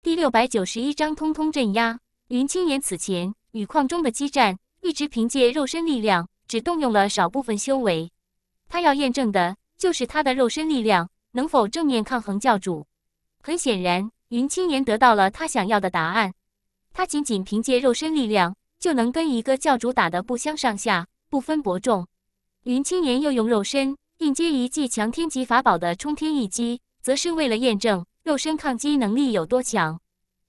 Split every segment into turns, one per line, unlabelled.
第六百九十一章，通通镇压。云青岩此前与矿中的激战，一直凭借肉身力量，只动用了少部分修为。他要验证的就是他的肉身力量能否正面抗衡教主。很显然，云青岩得到了他想要的答案。他仅仅凭借肉身力量，就能跟一个教主打得不相上下，不分伯仲。云青岩又用肉身硬接一记强天级法宝的冲天一击，则是为了验证。肉身抗击能力有多强？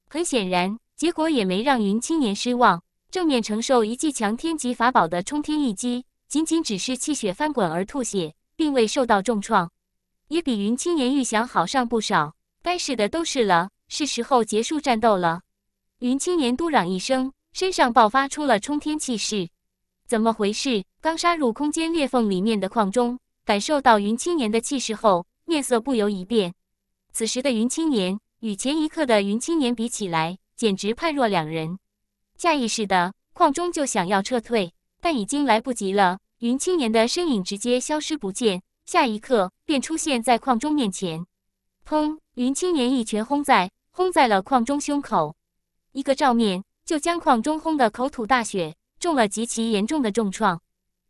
很显然，结果也没让云青年失望。正面承受一记强天级法宝的冲天一击，仅仅只是气血翻滚而吐血，并未受到重创，也比云青年预想好上不少。该试的都试了，是时候结束战斗了。云青年嘟嚷一声，身上爆发出了冲天气势。怎么回事？刚杀入空间裂缝里面的矿中，感受到云青年的气势后，面色不由一变。此时的云青年与前一刻的云青年比起来，简直判若两人。下意识的，矿中就想要撤退，但已经来不及了。云青年的身影直接消失不见，下一刻便出现在矿中面前。砰！云青年一拳轰在，轰在了矿中胸口，一个照面就将矿中轰得口吐大血，中了极其严重的重创。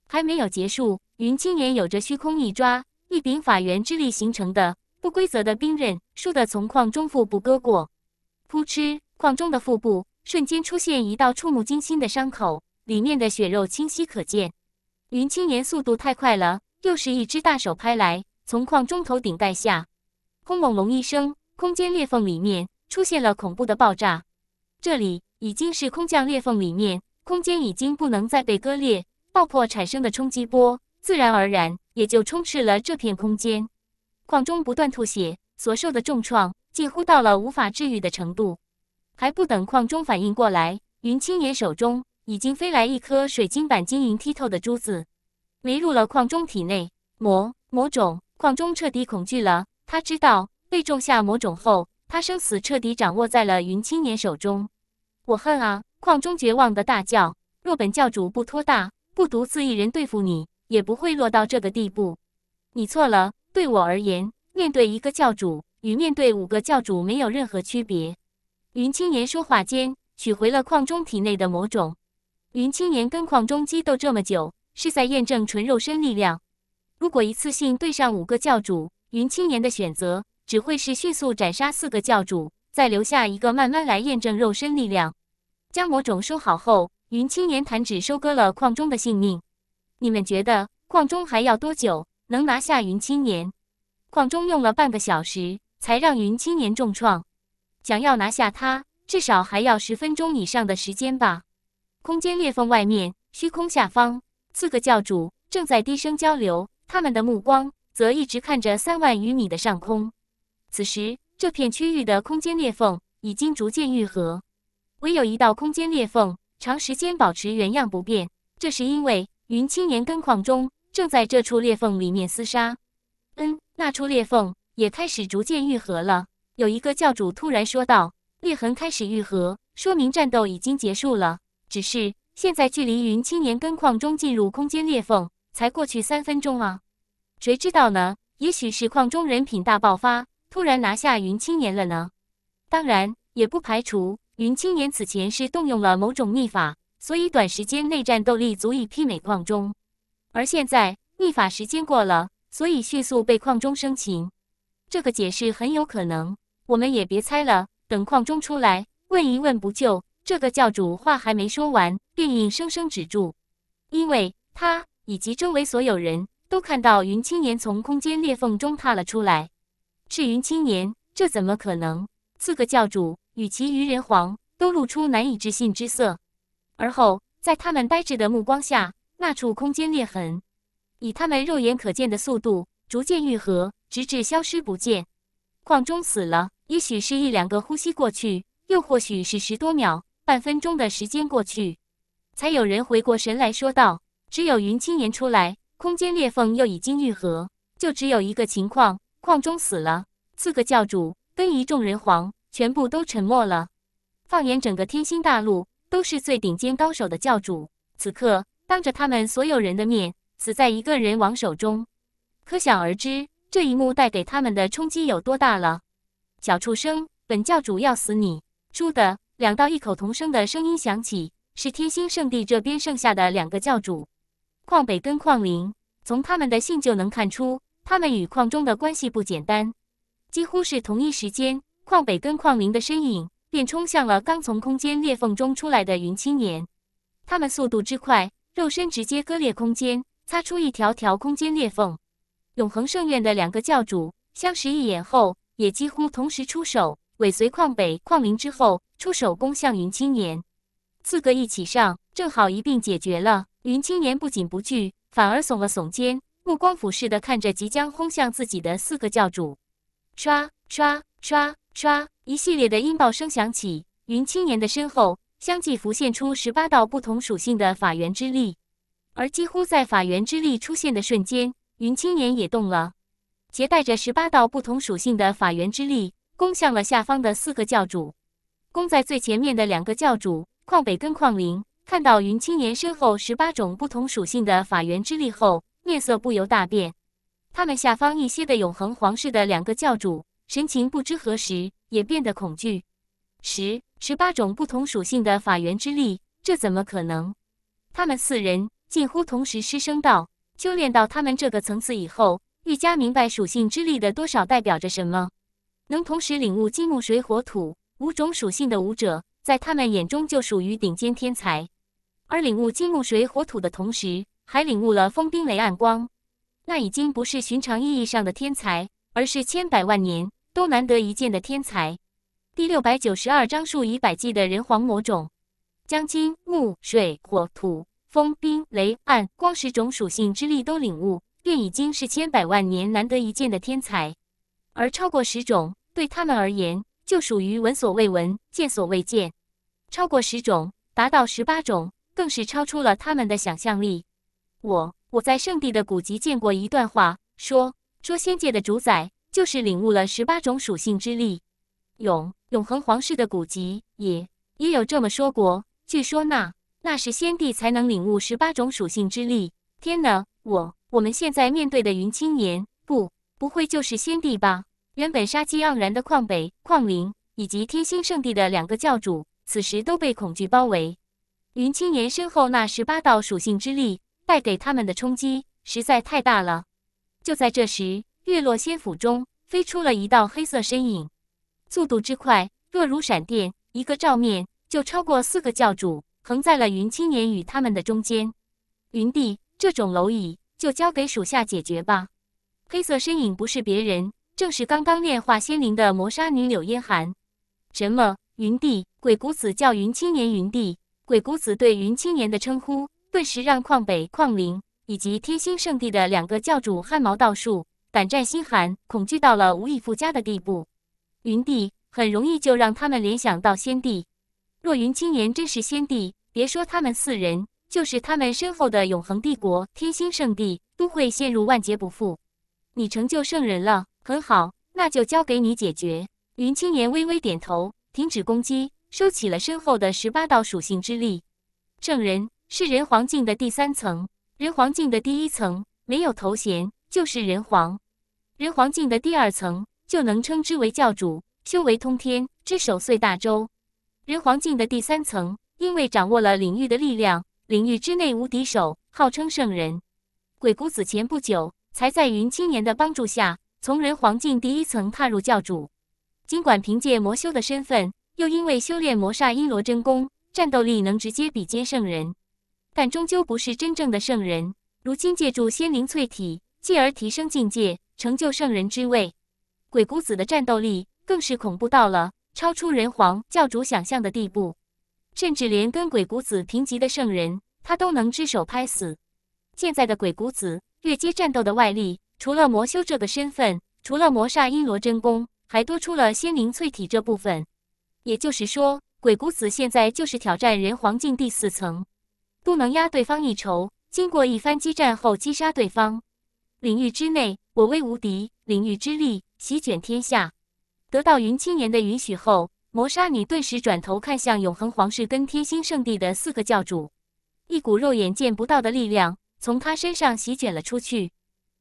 还没有结束，云青年有着虚空一抓，一柄法源之力形成的。不规则的冰刃倏地从矿中腹部割过，扑哧，矿中的腹部瞬间出现一道触目惊心的伤口，里面的血肉清晰可见。云青年速度太快了，又是一只大手拍来，从矿中头顶盖下，轰隆隆一声，空间裂缝里面出现了恐怖的爆炸。这里已经是空降裂缝里面，空间已经不能再被割裂，爆破产生的冲击波自然而然也就充斥了这片空间。矿中不断吐血，所受的重创几乎到了无法治愈的程度。还不等矿中反应过来，云青年手中已经飞来一颗水晶般晶莹剔透的珠子，没入了矿中体内。魔魔种，矿中彻底恐惧了。他知道被种下魔种后，他生死彻底掌握在了云青年手中。我恨啊！矿中绝望的大叫：“若本教主不托大，不独自一人对付你，也不会落到这个地步。”你错了。对我而言，面对一个教主与面对五个教主没有任何区别。云青年说话间，取回了矿中体内的魔种。云青年跟矿中激斗这么久，是在验证纯肉身力量。如果一次性对上五个教主，云青年的选择只会是迅速斩杀四个教主，再留下一个慢慢来验证肉身力量。将魔种收好后，云青年弹指收割了矿中的性命。你们觉得矿中还要多久？能拿下云青年，矿中用了半个小时才让云青年重创，想要拿下他，至少还要十分钟以上的时间吧。空间裂缝外面，虚空下方，四个教主正在低声交流，他们的目光则一直看着三万余米的上空。此时，这片区域的空间裂缝已经逐渐愈合，唯有一道空间裂缝长时间保持原样不变。这是因为云青年跟矿中。正在这处裂缝里面厮杀，嗯，那处裂缝也开始逐渐愈合了。有一个教主突然说道：“裂痕开始愈合，说明战斗已经结束了。只是现在距离云青年跟矿中进入空间裂缝才过去三分钟啊，谁知道呢？也许是矿中人品大爆发，突然拿下云青年了呢？当然也不排除云青年此前是动用了某种秘法，所以短时间内战斗力足以媲美矿中。”而现在逆法时间过了，所以迅速被矿中生擒。这个解释很有可能，我们也别猜了，等矿中出来问一问不就？这个教主话还没说完，便硬生生止住，因为他以及周围所有人都看到云青年从空间裂缝中踏了出来。是云青年？这怎么可能？四个教主与其余人皇都露出难以置信之色，而后在他们呆滞的目光下。那处空间裂痕，以他们肉眼可见的速度逐渐愈合，直至消失不见。矿钟死了，也许是一两个呼吸过去，又或许是十多秒、半分钟的时间过去，才有人回过神来说道：“只有云青岩出来，空间裂缝又已经愈合，就只有一个情况：矿钟死了。”四个教主跟一众人皇全部都沉默了。放眼整个天星大陆，都是最顶尖高手的教主，此刻。当着他们所有人的面死在一个人王手中，可想而知这一幕带给他们的冲击有多大了。小畜生本教主要死你，猪的两道异口同声的声音响起，是天心圣地这边剩下的两个教主，矿北跟矿林。从他们的信就能看出，他们与矿中的关系不简单。几乎是同一时间，矿北跟矿林的身影便冲向了刚从空间裂缝中出来的云青年。他们速度之快。肉身直接割裂空间，擦出一条条空间裂缝。永恒圣院的两个教主相识一眼后，也几乎同时出手，尾随旷北、旷灵之后，出手攻向云青年。四个一起上，正好一并解决了。云青年不仅不惧，反而耸了耸肩，目光俯视的看着即将轰向自己的四个教主。唰唰唰唰，一系列的音爆声响起，云青年的身后。相继浮现出十八道不同属性的法源之力，而几乎在法源之力出现的瞬间，云青年也动了，携带着十八道不同属性的法源之力攻向了下方的四个教主。攻在最前面的两个教主，况北跟邝林，看到云青年身后十八种不同属性的法源之力后，面色不由大变。他们下方一些的永恒皇室的两个教主，神情不知何时也变得恐惧。十。十八种不同属性的法源之力，这怎么可能？他们四人近乎同时失声道。修炼到他们这个层次以后，愈加明白属性之力的多少代表着什么。能同时领悟金木水火土五种属性的武者，在他们眼中就属于顶尖天才。而领悟金木水火土的同时，还领悟了风冰雷暗光，那已经不是寻常意义上的天才，而是千百万年都难得一见的天才。第六百九十二章，数以百计的人皇魔种，将金木水火土风冰雷暗光十种属性之力都领悟，便已经是千百万年难得一见的天才。而超过十种，对他们而言，就属于闻所未闻、见所未见。超过十种，达到十八种，更是超出了他们的想象力。我我在圣地的古籍见过一段话，说说仙界的主宰，就是领悟了十八种属性之力，勇。永恒皇室的古籍也也有这么说过。据说那那时先帝才能领悟十八种属性之力。天哪，我我们现在面对的云青岩，不不会就是先帝吧？原本杀机盎然的旷北、旷灵以及天星圣地的两个教主，此时都被恐惧包围。云青岩身后那十八道属性之力带给他们的冲击实在太大了。就在这时，月落仙府中飞出了一道黑色身影。速度之快，若如闪电，一个照面就超过四个教主，横在了云青年与他们的中间。云帝，这种蝼蚁就交给属下解决吧。黑色身影不是别人，正是刚刚炼化仙灵的魔杀女柳烟寒。什么？云帝？鬼谷子叫云青年。云帝，鬼谷子对云青年的称呼，顿时让旷北、旷灵以及天心圣地的两个教主汗毛倒竖，胆战心寒，恐惧到了无以复加的地步。云帝很容易就让他们联想到先帝。若云青岩真是先帝，别说他们四人，就是他们身后的永恒帝国、天星圣地都会陷入万劫不复。你成就圣人了，很好，那就交给你解决。云青岩微微点头，停止攻击，收起了身后的十八道属性之力。圣人是人皇境的第三层，人皇境的第一层没有头衔，就是人皇。人皇境的第二层。就能称之为教主，修为通天，之手岁大周。人皇境的第三层。因为掌握了领域的力量，领域之内无敌手，号称圣人。鬼谷子前不久才在云青年的帮助下，从人皇境第一层踏入教主。尽管凭借魔修的身份，又因为修炼魔煞阴罗真功，战斗力能直接比肩圣人，但终究不是真正的圣人。如今借助仙灵淬体，继而提升境界，成就圣人之位。鬼谷子的战斗力更是恐怖到了超出人皇教主想象的地步，甚至连跟鬼谷子平级的圣人，他都能只手拍死。现在的鬼谷子越阶战斗的外力，除了魔修这个身份，除了魔煞阴罗真功，还多出了仙灵淬体这部分。也就是说，鬼谷子现在就是挑战人皇境第四层，不能压对方一筹。经过一番激战后，击杀对方领域之内，我威无敌领域之力。席卷天下，得到云青岩的允许后，魔杀女顿时转头看向永恒皇室跟天心圣地的四个教主，一股肉眼见不到的力量从她身上席卷了出去。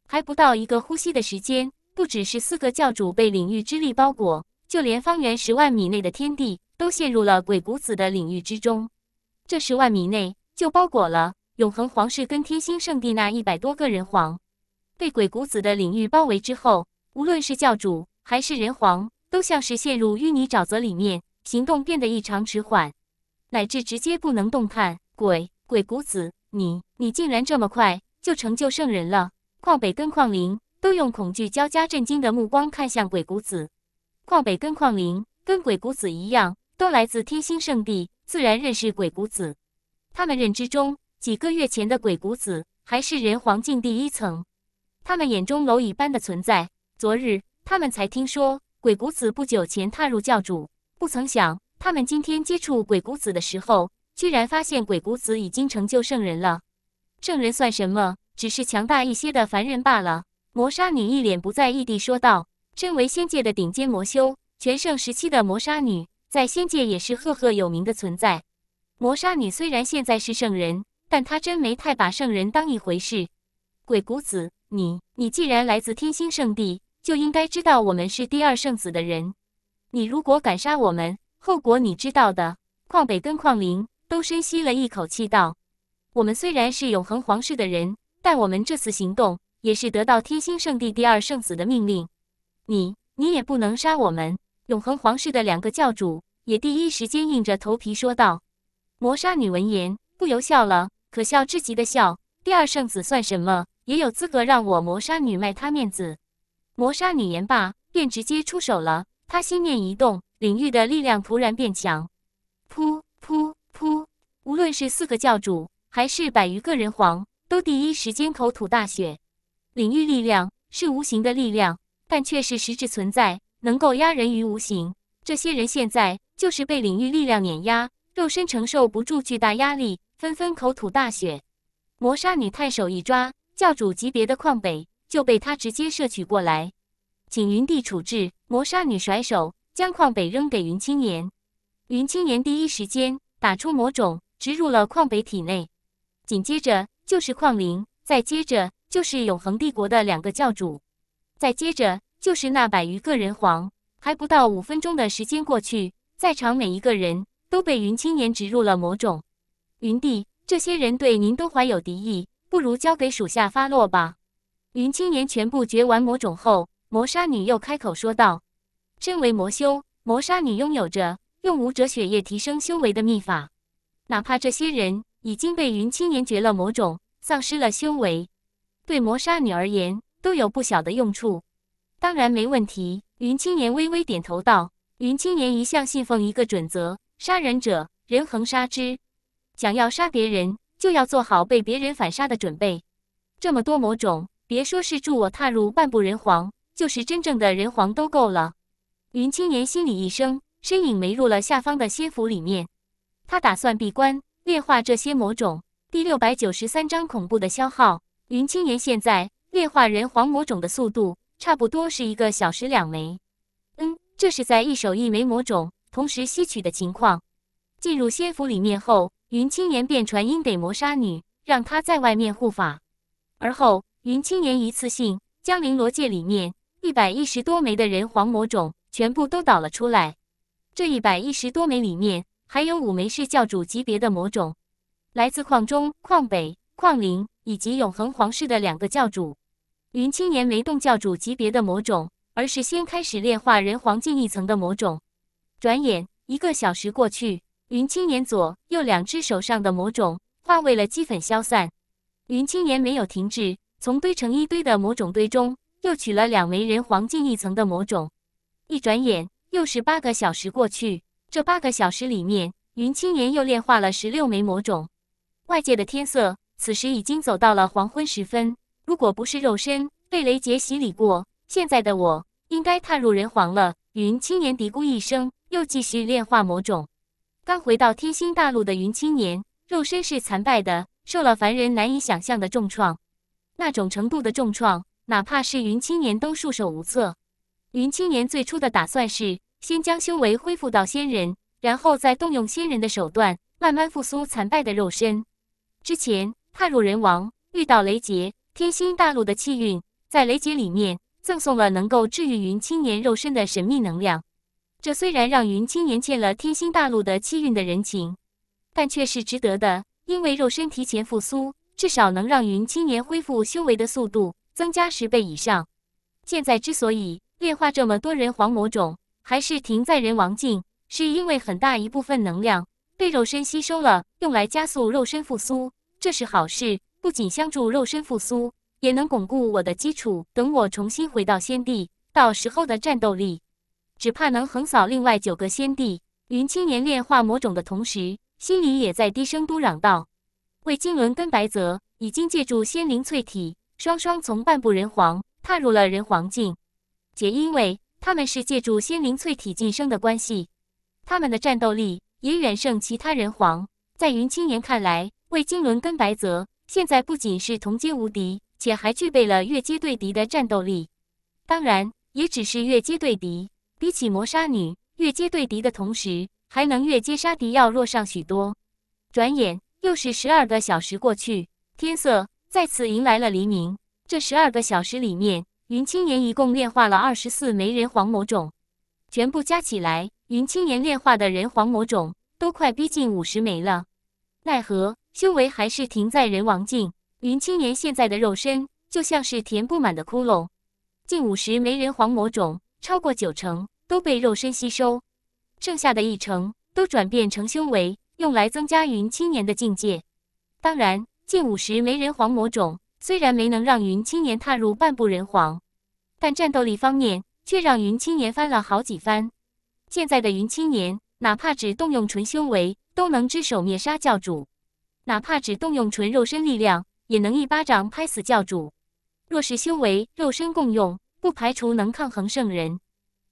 还不到一个呼吸的时间，不只是四个教主被领域之力包裹，就连方圆十万米内的天地都陷入了鬼谷子的领域之中。这十万米内就包裹了永恒皇室跟天心圣地那一百多个人皇，被鬼谷子的领域包围之后。无论是教主还是人皇，都像是陷入淤泥沼泽里面，行动变得异常迟缓，乃至直接不能动弹。鬼鬼谷子，你你竟然这么快就成就圣人了？况北跟况灵都用恐惧交加、震惊的目光看向鬼谷子。况北跟况灵跟鬼谷子一样，都来自天星圣地，自然认识鬼谷子。他们认知中，几个月前的鬼谷子还是人皇境第一层，他们眼中蝼蚁般的存在。昨日他们才听说鬼谷子不久前踏入教主，不曾想他们今天接触鬼谷子的时候，居然发现鬼谷子已经成就圣人了。圣人算什么？只是强大一些的凡人罢了。魔杀女一脸不在意地说道：“身为仙界的顶尖魔修，全盛时期的魔杀女在仙界也是赫赫有名的存在。魔杀女虽然现在是圣人，但她真没太把圣人当一回事。鬼谷子，你你既然来自天星圣地。”就应该知道我们是第二圣子的人。你如果敢杀我们，后果你知道的。邝北跟邝林都深吸了一口气，道：“我们虽然是永恒皇室的人，但我们这次行动也是得到天心圣地第二圣子的命令。你，你也不能杀我们。”永恒皇室的两个教主也第一时间硬着头皮说道：“魔杀女闻言不由笑了，可笑至极的笑。第二圣子算什么？也有资格让我魔杀女卖他面子？”魔杀女言罢，便直接出手了。她心念一动，领域的力量突然变强。噗噗噗！无论是四个教主，还是百余个人皇，都第一时间口吐大血。领域力量是无形的力量，但却是实质存在，能够压人于无形。这些人现在就是被领域力量碾压，肉身承受不住巨大压力，纷纷口吐大血。魔杀女太手一抓，教主级别的矿北。就被他直接摄取过来，请云帝处置。魔煞女甩手将矿北扔给云青年，云青年第一时间打出魔种，植入了矿北体内。紧接着就是矿灵，再接着就是永恒帝国的两个教主，再接着就是那百余个人皇。还不到五分钟的时间过去，在场每一个人都被云青年植入了魔种。云帝，这些人对您都怀有敌意，不如交给属下发落吧。云青年全部绝完魔种后，魔杀女又开口说道：“身为魔修，魔杀女拥有着用武者血液提升修为的秘法，哪怕这些人已经被云青年绝了魔种，丧失了修为，对魔杀女而言都有不小的用处。当然没问题。”云青年微微点头道：“云青年一向信奉一个准则：杀人者，人恒杀之。想要杀别人，就要做好被别人反杀的准备。这么多魔种。”别说是助我踏入半步人皇，就是真正的人皇都够了。云青年心里一生身影没入了下方的仙府里面。他打算闭关炼化这些魔种。第六百九十三章恐怖的消耗。云青年现在炼化人皇魔种的速度，差不多是一个小时两枚。嗯，这是在一手一枚魔种同时吸取的情况。进入仙府里面后，云青年便传音给魔杀女，让她在外面护法，而后。云青年一次性将绫罗界里面一百一十多枚的人皇魔种全部都倒了出来。这一百一十多枚里面，还有五枚是教主级别的魔种，来自矿中、矿北、矿灵以及永恒皇室的两个教主。云青年没动教主级别的魔种，而是先开始炼化人皇境一层的魔种。转眼一个小时过去，云青年左右两只手上的魔种化为了齑粉消散。云青年没有停滞。从堆成一堆的魔种堆中，又取了两枚人皇境一层的魔种。一转眼，又是八个小时过去。这八个小时里面，云青年又炼化了十六枚魔种。外界的天色此时已经走到了黄昏时分。如果不是肉身被雷劫洗礼过，现在的我应该踏入人皇了。云青年嘀咕一声，又继续炼化魔种。刚回到天星大陆的云青年，肉身是残败的，受了凡人难以想象的重创。那种程度的重创，哪怕是云青年都束手无策。云青年最初的打算是先将修为恢复到仙人，然后再动用仙人的手段，慢慢复苏残败的肉身。之前踏入人王，遇到雷劫，天星大陆的气运在雷劫里面赠送了能够治愈云青年肉身的神秘能量。这虽然让云青年欠了天星大陆的气运的人情，但却是值得的，因为肉身提前复苏。至少能让云青年恢复修为的速度增加十倍以上。现在之所以炼化这么多人黄魔种，还是停在人王境，是因为很大一部分能量被肉身吸收了，用来加速肉身复苏，这是好事。不仅相助肉身复苏，也能巩固我的基础。等我重新回到仙帝，到时候的战斗力，只怕能横扫另外九个仙帝。云青年炼化魔种的同时，心里也在低声嘟囔道。魏金伦跟白泽已经借助仙灵淬体，双双从半步人皇踏入了人皇境。且因为他们是借助仙灵淬体晋升的关系，他们的战斗力也远胜其他人皇。在云青岩看来，魏金伦跟白泽现在不仅是同阶无敌，且还具备了越阶对敌的战斗力。当然，也只是越阶对敌。比起魔杀女，越阶对敌的同时还能越阶杀敌，要弱上许多。转眼。又是十二个小时过去，天色再次迎来了黎明。这十二个小时里面，云青岩一共炼化了二十四枚人皇魔种，全部加起来，云青岩炼化的人皇魔种都快逼近五十枚了。奈何修为还是停在人王境，云青岩现在的肉身就像是填不满的窟窿，近五十枚人皇魔种，超过九成都被肉身吸收，剩下的一成都转变成修为。用来增加云青年的境界。当然，近五十没人皇魔种虽然没能让云青年踏入半步人皇，但战斗力方面却让云青年翻了好几番。现在的云青年，哪怕只动用纯修为，都能只手灭杀教主；哪怕只动用纯肉身力量，也能一巴掌拍死教主。若是修为肉身共用，不排除能抗衡圣人。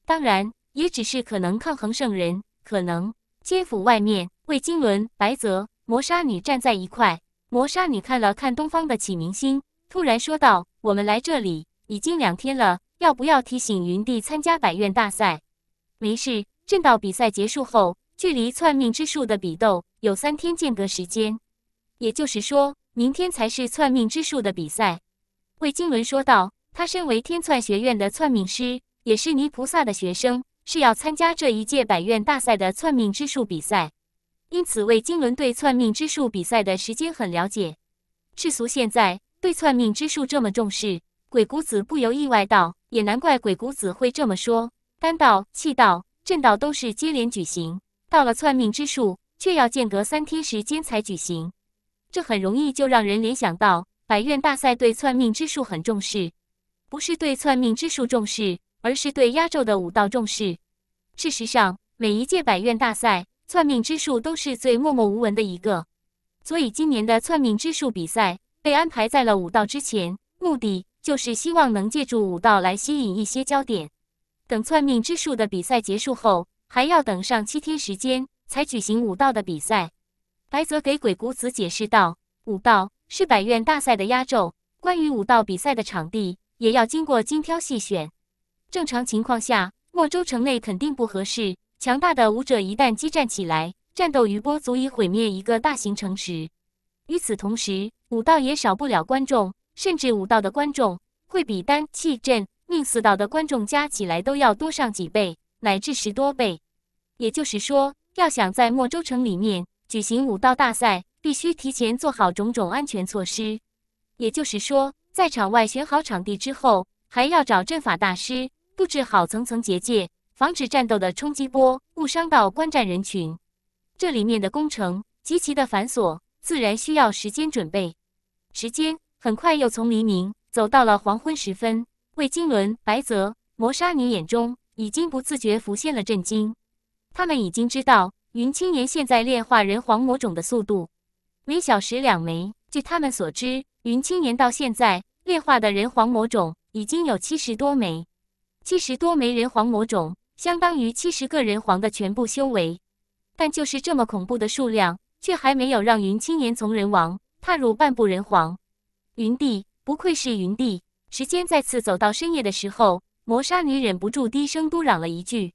当然，也只是可能抗衡圣人，可能。千府外面，魏金轮、白泽、磨砂女站在一块。磨砂女看了看东方的启明星，突然说道：“我们来这里已经两天了，要不要提醒云帝参加百院大赛？”“没事，正道比赛结束后，距离篡命之术的比斗有三天间隔时间，也就是说，明天才是篡命之术的比赛。”魏金轮说道：“他身为天篡学院的篡命师，也是泥菩萨的学生。”是要参加这一届百院大赛的篡命之术比赛，因此魏金轮对篡命之术比赛的时间很了解。世俗现在对篡命之术这么重视，鬼谷子不由意外道：“也难怪鬼谷子会这么说。丹道、气道、正道都是接连举行，到了篡命之术，却要间隔三天时间才举行。这很容易就让人联想到，百院大赛对篡命之术很重视，不是对篡命之术重视。”而是对压轴的武道重视。事实上，每一届百院大赛，篡命之术都是最默默无闻的一个。所以，今年的篡命之术比赛被安排在了武道之前，目的就是希望能借助武道来吸引一些焦点。等篡命之术的比赛结束后，还要等上七天时间才举行武道的比赛。白泽给鬼谷子解释道：“武道是百院大赛的压轴，关于武道比赛的场地，也要经过精挑细选。”正常情况下，莫州城内肯定不合适。强大的武者一旦激战起来，战斗余波足以毁灭一个大型城池。与此同时，武道也少不了观众，甚至武道的观众会比单气阵命死道的观众加起来都要多上几倍，乃至十多倍。也就是说，要想在莫州城里面举行武道大赛，必须提前做好种种安全措施。也就是说，在场外选好场地之后，还要找阵法大师。布置好层层结界，防止战斗的冲击波误伤到观战人群。这里面的工程极其的繁琐，自然需要时间准备。时间很快又从黎明走到了黄昏时分。魏金轮、白泽、摩沙尼眼中已经不自觉浮现了震惊。他们已经知道云青年现在炼化人皇魔种的速度，每小时两枚。据他们所知，云青年到现在炼化的人皇魔种已经有七十多枚。七十多枚人皇魔种，相当于七十个人皇的全部修为，但就是这么恐怖的数量，却还没有让云青岩从人王踏入半步人皇。云帝不愧是云帝。时间再次走到深夜的时候，魔杀女忍不住低声嘟嚷了一句：“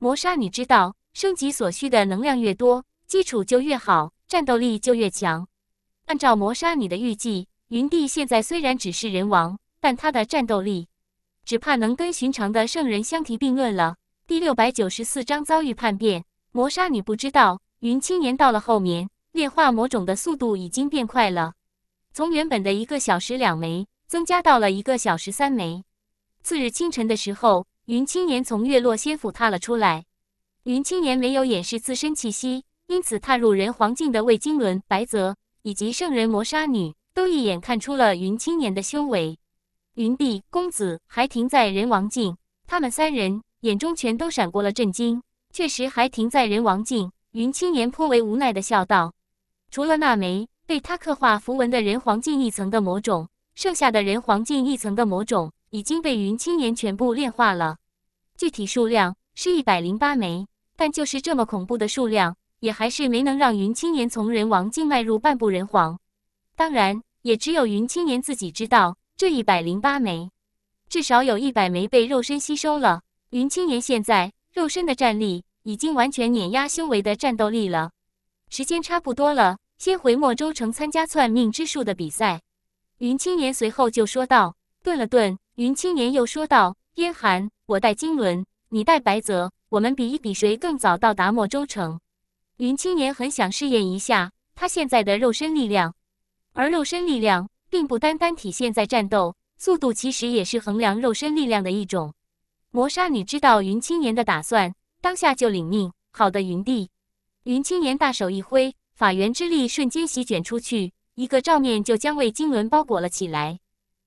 魔杀女知道，升级所需的能量越多，基础就越好，战斗力就越强。按照魔杀女的预计，云帝现在虽然只是人王，但他的战斗力……”只怕能跟寻常的圣人相提并论了。第六百九十四章遭遇叛变，魔杀女不知道。云青年到了后面，炼化魔种的速度已经变快了，从原本的一个小时两枚，增加到了一个小时三枚。次日清晨的时候，云青年从月落仙府踏了出来。云青年没有掩饰自身气息，因此踏入人皇境的魏金轮、白泽以及圣人魔杀女，都一眼看出了云青年的修为。云帝公子还停在人王境，他们三人眼中全都闪过了震惊。确实还停在人王境，云青年颇为无奈的笑道：“除了那枚被他刻画符文的人皇境一层的魔种，剩下的人皇境一层的魔种已经被云青年全部炼化了。具体数量是一百零八枚，但就是这么恐怖的数量，也还是没能让云青年从人王境迈入半步人皇。当然，也只有云青年自己知道。”这一百零八枚，至少有一百枚被肉身吸收了。云青年现在肉身的战力已经完全碾压修为的战斗力了。时间差不多了，先回墨州城参加篡命之术的比赛。云青年随后就说道，顿了顿，云青年又说道：“燕寒，我带金轮，你带白泽，我们比一比谁更早到达墨州城。”云青年很想试验一下他现在的肉身力量，而肉身力量。并不单单体现在战斗速度，其实也是衡量肉身力量的一种。魔杀女知道云青年的打算，当下就领命。好的，云帝。云青岩大手一挥，法源之力瞬间席卷出去，一个照面就将魏金轮包裹了起来。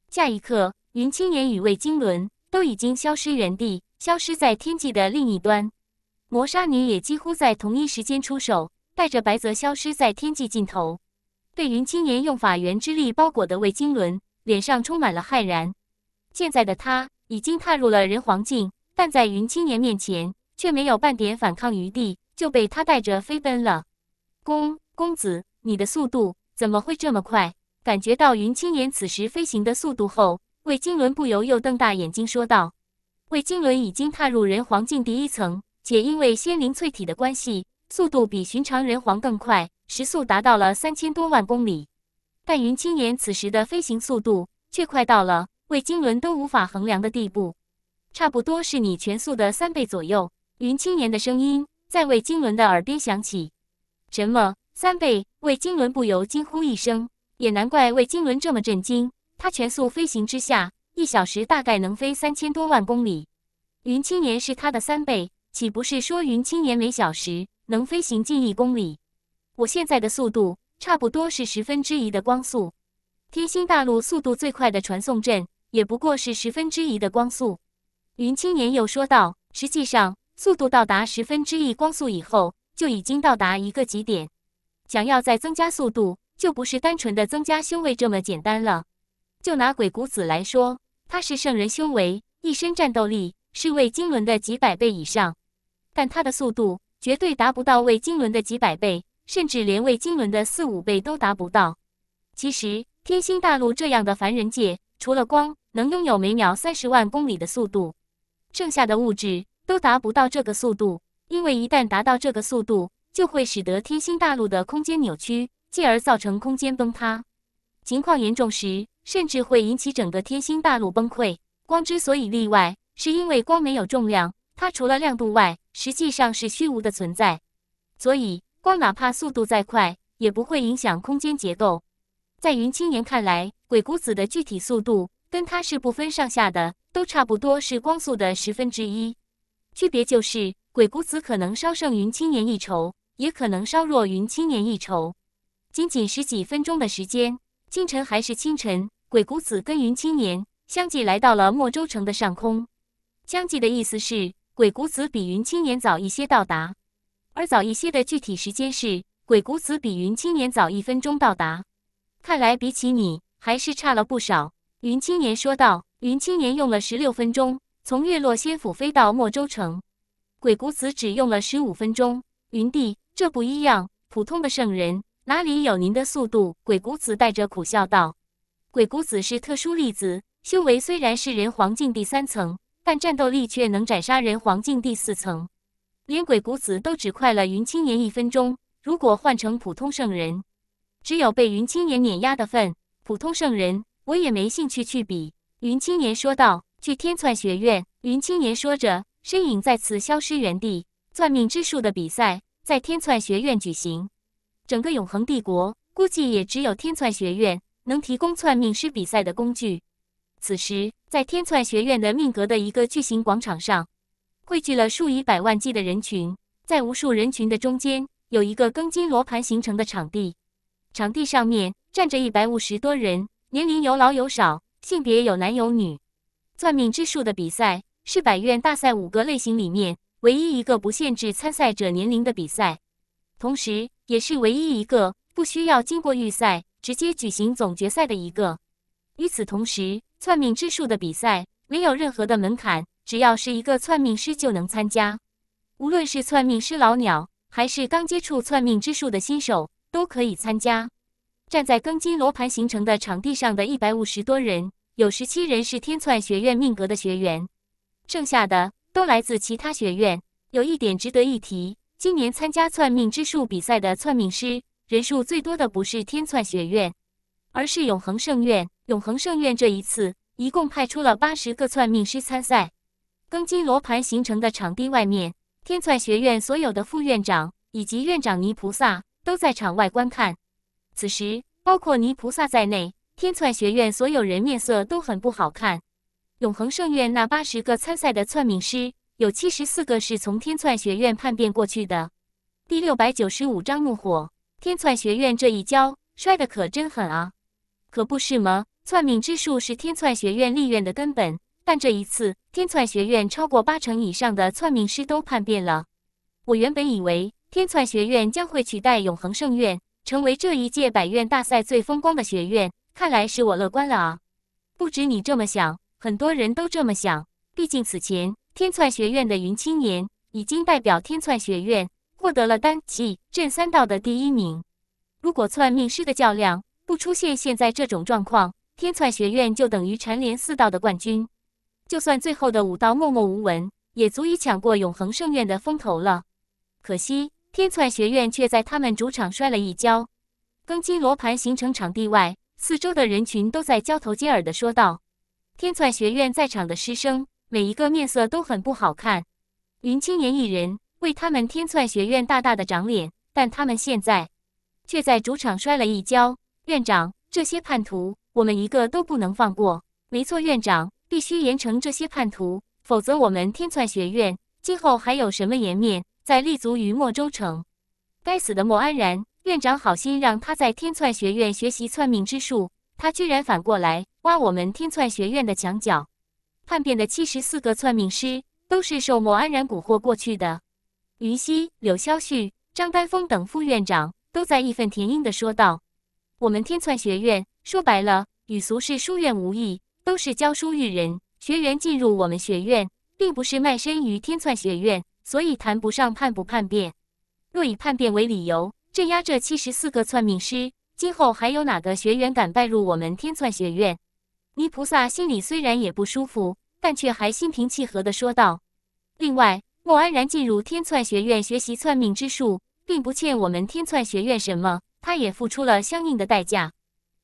下一刻，云青年与魏金轮都已经消失原地，消失在天际的另一端。魔杀女也几乎在同一时间出手，带着白泽消失在天际尽头。被云青年用法源之力包裹的魏金轮脸上充满了骇然，现在的他已经踏入了人皇境，但在云青年面前却没有半点反抗余地，就被他带着飞奔了。公公子，你的速度怎么会这么快？感觉到云青年此时飞行的速度后，魏金轮不由又瞪大眼睛说道：“魏金轮已经踏入人皇境第一层，且因为仙灵淬体的关系，速度比寻常人皇更快。”时速达到了三千多万公里，但云青年此时的飞行速度却快到了魏金轮都无法衡量的地步，差不多是你全速的三倍左右。云青年的声音在魏金伦的耳边响起：“什么？三倍？”魏金伦不由惊呼一声。也难怪魏金伦这么震惊，他全速飞行之下，一小时大概能飞三千多万公里，云青年是他的三倍，岂不是说云青年每小时能飞行近一公里？我现在的速度差不多是十分之一的光速，天星大陆速度最快的传送阵也不过是十分之一的光速。云青年又说道：“实际上，速度到达十分之一光速以后，就已经到达一个极点，想要再增加速度，就不是单纯的增加修为这么简单了。就拿鬼谷子来说，他是圣人修为，一身战斗力是魏金轮的几百倍以上，但他的速度绝对达不到魏金轮的几百倍。”甚至连为金轮的四五倍都达不到。其实，天星大陆这样的凡人界，除了光能拥有每秒三十万公里的速度，剩下的物质都达不到这个速度。因为一旦达到这个速度，就会使得天星大陆的空间扭曲，进而造成空间崩塌。情况严重时，甚至会引起整个天星大陆崩溃。光之所以例外，是因为光没有重量，它除了亮度外，实际上是虚无的存在。所以。光哪怕速度再快，也不会影响空间结构。在云青年看来，鬼谷子的具体速度跟他是不分上下的，都差不多是光速的十分之一。区别就是，鬼谷子可能稍胜云青年一筹，也可能稍弱云青年一筹。仅仅十几分钟的时间，清晨还是清晨，鬼谷子跟云青年相继来到了莫州城的上空。相继的意思是，鬼谷子比云青年早一些到达。而早一些的具体时间是，鬼谷子比云青年早一分钟到达。看来比起你还是差了不少。云青年说道。云青年用了十六分钟从月落仙府飞到莫州城，鬼谷子只用了十五分钟。云帝，这不一样。普通的圣人哪里有您的速度？鬼谷子带着苦笑道。鬼谷子是特殊例子，修为虽然是人皇境第三层，但战斗力却能斩杀人皇境第四层。连鬼谷子都只快了云青年一分钟，如果换成普通圣人，只有被云青年碾压的份。普通圣人，我也没兴趣去比。”云青年说道。去天篡学院。”云青年说着，身影再次消失原地。算命之术的比赛在天篡学院举行，整个永恒帝国估计也只有天篡学院能提供算命师比赛的工具。此时，在天篡学院的命格的一个巨型广场上。汇聚了数以百万计的人群，在无数人群的中间，有一个庚金罗盘形成的场地。场地上面站着一百五十多人，年龄有老有少，性别有男有女。算命之术的比赛是百院大赛五个类型里面唯一一个不限制参赛者年龄的比赛，同时也是唯一一个不需要经过预赛直接举行总决赛的一个。与此同时，算命之术的比赛没有任何的门槛。只要是一个算命师就能参加，无论是算命师老鸟，还是刚接触算命之术的新手，都可以参加。站在庚金罗盘形成的场地上的一百五十多人，有十七人是天篡学院命格的学员，剩下的都来自其他学院。有一点值得一提，今年参加算命之术比赛的算命师人数最多的不是天篡学院，而是永恒圣院。永恒圣院这一次一共派出了八十个算命师参赛。庚金罗盘形成的场地外面，天篡学院所有的副院长以及院长泥菩萨都在场外观看。此时，包括泥菩萨在内，天篡学院所有人面色都很不好看。永恒圣院那八十个参赛的篡命师，有七十四个是从天篡学院叛变过去的。第六百九十五章怒火，天篡学院这一跤摔得可真狠啊！可不是吗？篡命之术是天篡学院立院的根本。但这一次，天篡学院超过八成以上的篡命师都叛变了。我原本以为天篡学院将会取代永恒圣院，成为这一届百院大赛最风光的学院，看来是我乐观了啊！不止你这么想，很多人都这么想。毕竟此前天篡学院的云青年已经代表天篡学院获得了单气镇三道的第一名。如果篡命师的较量不出现现在这种状况，天篡学院就等于蝉联四道的冠军。就算最后的武道默默无闻，也足以抢过永恒圣院的风头了。可惜天篡学院却在他们主场摔了一跤。庚金罗盘形成场地外，四周的人群都在交头接耳的说道：“天篡学院在场的师生，每一个面色都很不好看。”云青年一人为他们天篡学院大大的长脸，但他们现在却在主场摔了一跤。院长，这些叛徒，我们一个都不能放过。没错，院长。必须严惩这些叛徒，否则我们天篡学院今后还有什么颜面再立足于墨州城？该死的莫安然院长，好心让他在天篡学院学习篡命之术，他居然反过来挖我们天篡学院的墙角。叛变的七十四个篡命师都是受莫安然蛊惑过去的。云溪、柳萧旭、张丹峰等副院长都在义愤填膺地说道：“我们天篡学院，说白了，与俗世书院无异。”都是教书育人，学员进入我们学院，并不是卖身于天窜学院，所以谈不上叛不叛变。若以叛变为理由镇压这七十四个窜命师，今后还有哪个学员敢拜入我们天窜学院？泥菩萨心里虽然也不舒服，但却还心平气和地说道。另外，莫安然进入天窜学院学习窜命之术，并不欠我们天窜学院什么，他也付出了相应的代价。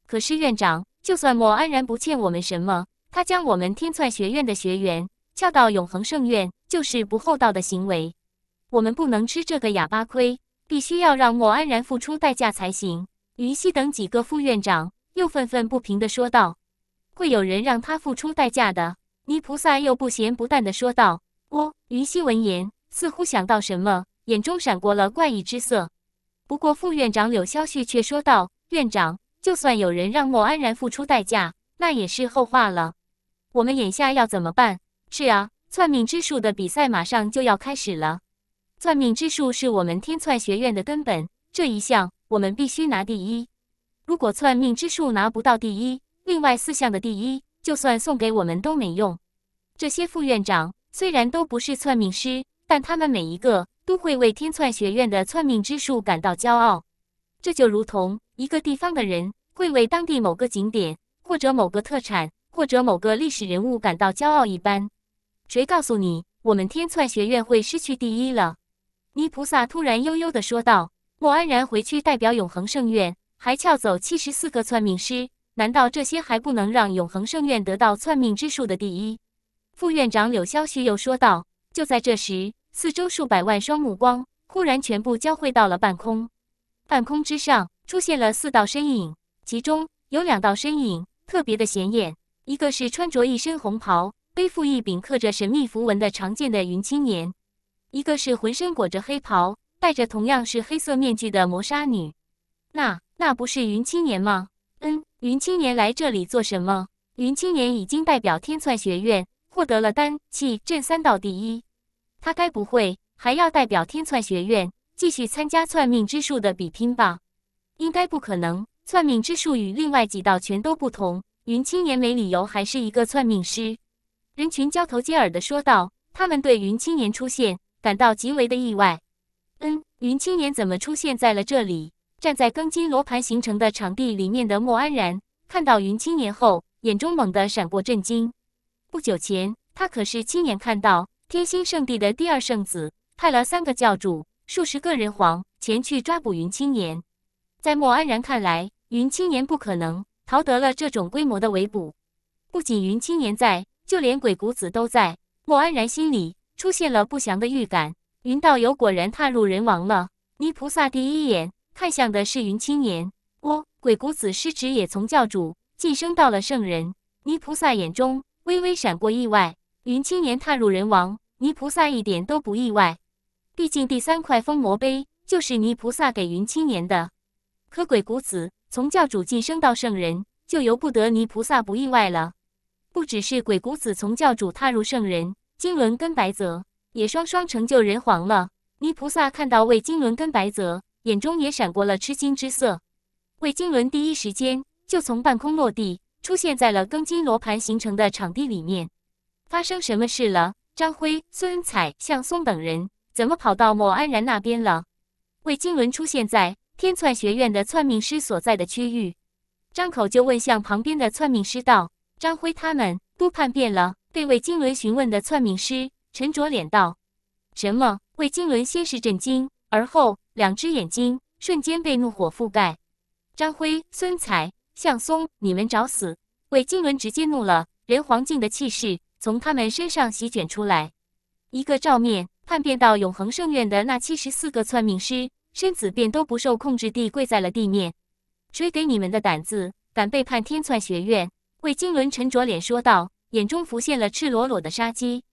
可是院长。就算莫安然不欠我们什么，他将我们天篡学院的学员叫到永恒圣院，就是不厚道的行为。我们不能吃这个哑巴亏，必须要让莫安然付出代价才行。云溪等几个副院长又愤愤不平地说道：“会有人让他付出代价的。”泥菩萨又不咸不淡地说道：“哦。”云溪闻言，似乎想到什么，眼中闪过了怪异之色。不过副院长柳萧旭却说道：“院长。”就算有人让莫安然付出代价，那也是后话了。我们眼下要怎么办？是啊，算命之术的比赛马上就要开始了。算命之术是我们天篡学院的根本，这一项我们必须拿第一。如果算命之术拿不到第一，另外四项的第一就算送给我们都没用。这些副院长虽然都不是算命师，但他们每一个都会为天篡学院的算命之术感到骄傲。这就如同……一个地方的人会为当地某个景点，或者某个特产，或者某个历史人物感到骄傲。一般，谁告诉你我们天篡学院会失去第一了？泥菩萨突然悠悠地说道。莫安然回去代表永恒圣院，还撬走七十四个篡命师，难道这些还不能让永恒圣院得到篡命之术的第一？副院长柳萧旭又说道。就在这时，四周数百万双目光忽然全部交汇到了半空，半空之上。出现了四道身影，其中有两道身影特别的显眼，一个是穿着一身红袍、背负一柄刻着神秘符文的长剑的云青年，一个是浑身裹着黑袍、戴着同样是黑色面具的魔杀女。那那不是云青年吗？嗯，云青年来这里做什么？云青年已经代表天窜学院获得了单气阵三道第一，他该不会还要代表天窜学院继续参加篡命之术的比拼吧？应该不可能，算命之术与另外几道全都不同。云青年没理由还是一个算命师。人群交头接耳地说道，他们对云青年出现感到极为的意外。嗯，云青年怎么出现在了这里？站在庚金罗盘形成的场地里面的莫安然看到云青年后，眼中猛地闪过震惊。不久前，他可是亲眼看到天星圣地的第二圣子派了三个教主、数十个人皇前去抓捕云青年。在莫安然看来，云青年不可能逃得了这种规模的围捕。不仅云青年在，就连鬼谷子都在。莫安然心里出现了不祥的预感。云道友果然踏入人亡了。泥菩萨第一眼看向的是云青年。哦，鬼谷子师侄也从教主晋升到了圣人。泥菩萨眼中微微闪过意外。云青年踏入人亡，泥菩萨一点都不意外。毕竟第三块封魔碑就是泥菩萨给云青年的。可鬼谷子从教主晋升到圣人，就由不得泥菩萨不意外了。不只是鬼谷子从教主踏入圣人，金轮跟白泽也双双成就人皇了。泥菩萨看到魏金轮跟白泽，眼中也闪过了吃惊之色。魏金轮第一时间就从半空落地，出现在了庚金罗盘形成的场地里面。发生什么事了？张辉、孙彩、向松等人怎么跑到莫安然那边了？魏金轮出现在。天篡学院的篡命师所在的区域，张口就问向旁边的篡命师道：“张辉他们都叛变了。”对魏金伦询问的篡命师沉着脸道：“什么？”魏金伦先是震惊，而后两只眼睛瞬间被怒火覆盖。“张辉、孙彩、向松，你们找死！”魏金伦直接怒了，人黄静的气势从他们身上席卷出来。一个照面，叛变到永恒圣院的那七十四个篡命师。身子便都不受控制地跪在了地面。谁给你们的胆子，敢背叛天篡学院？魏金轮沉着脸说道，眼中浮现了赤裸裸的杀机。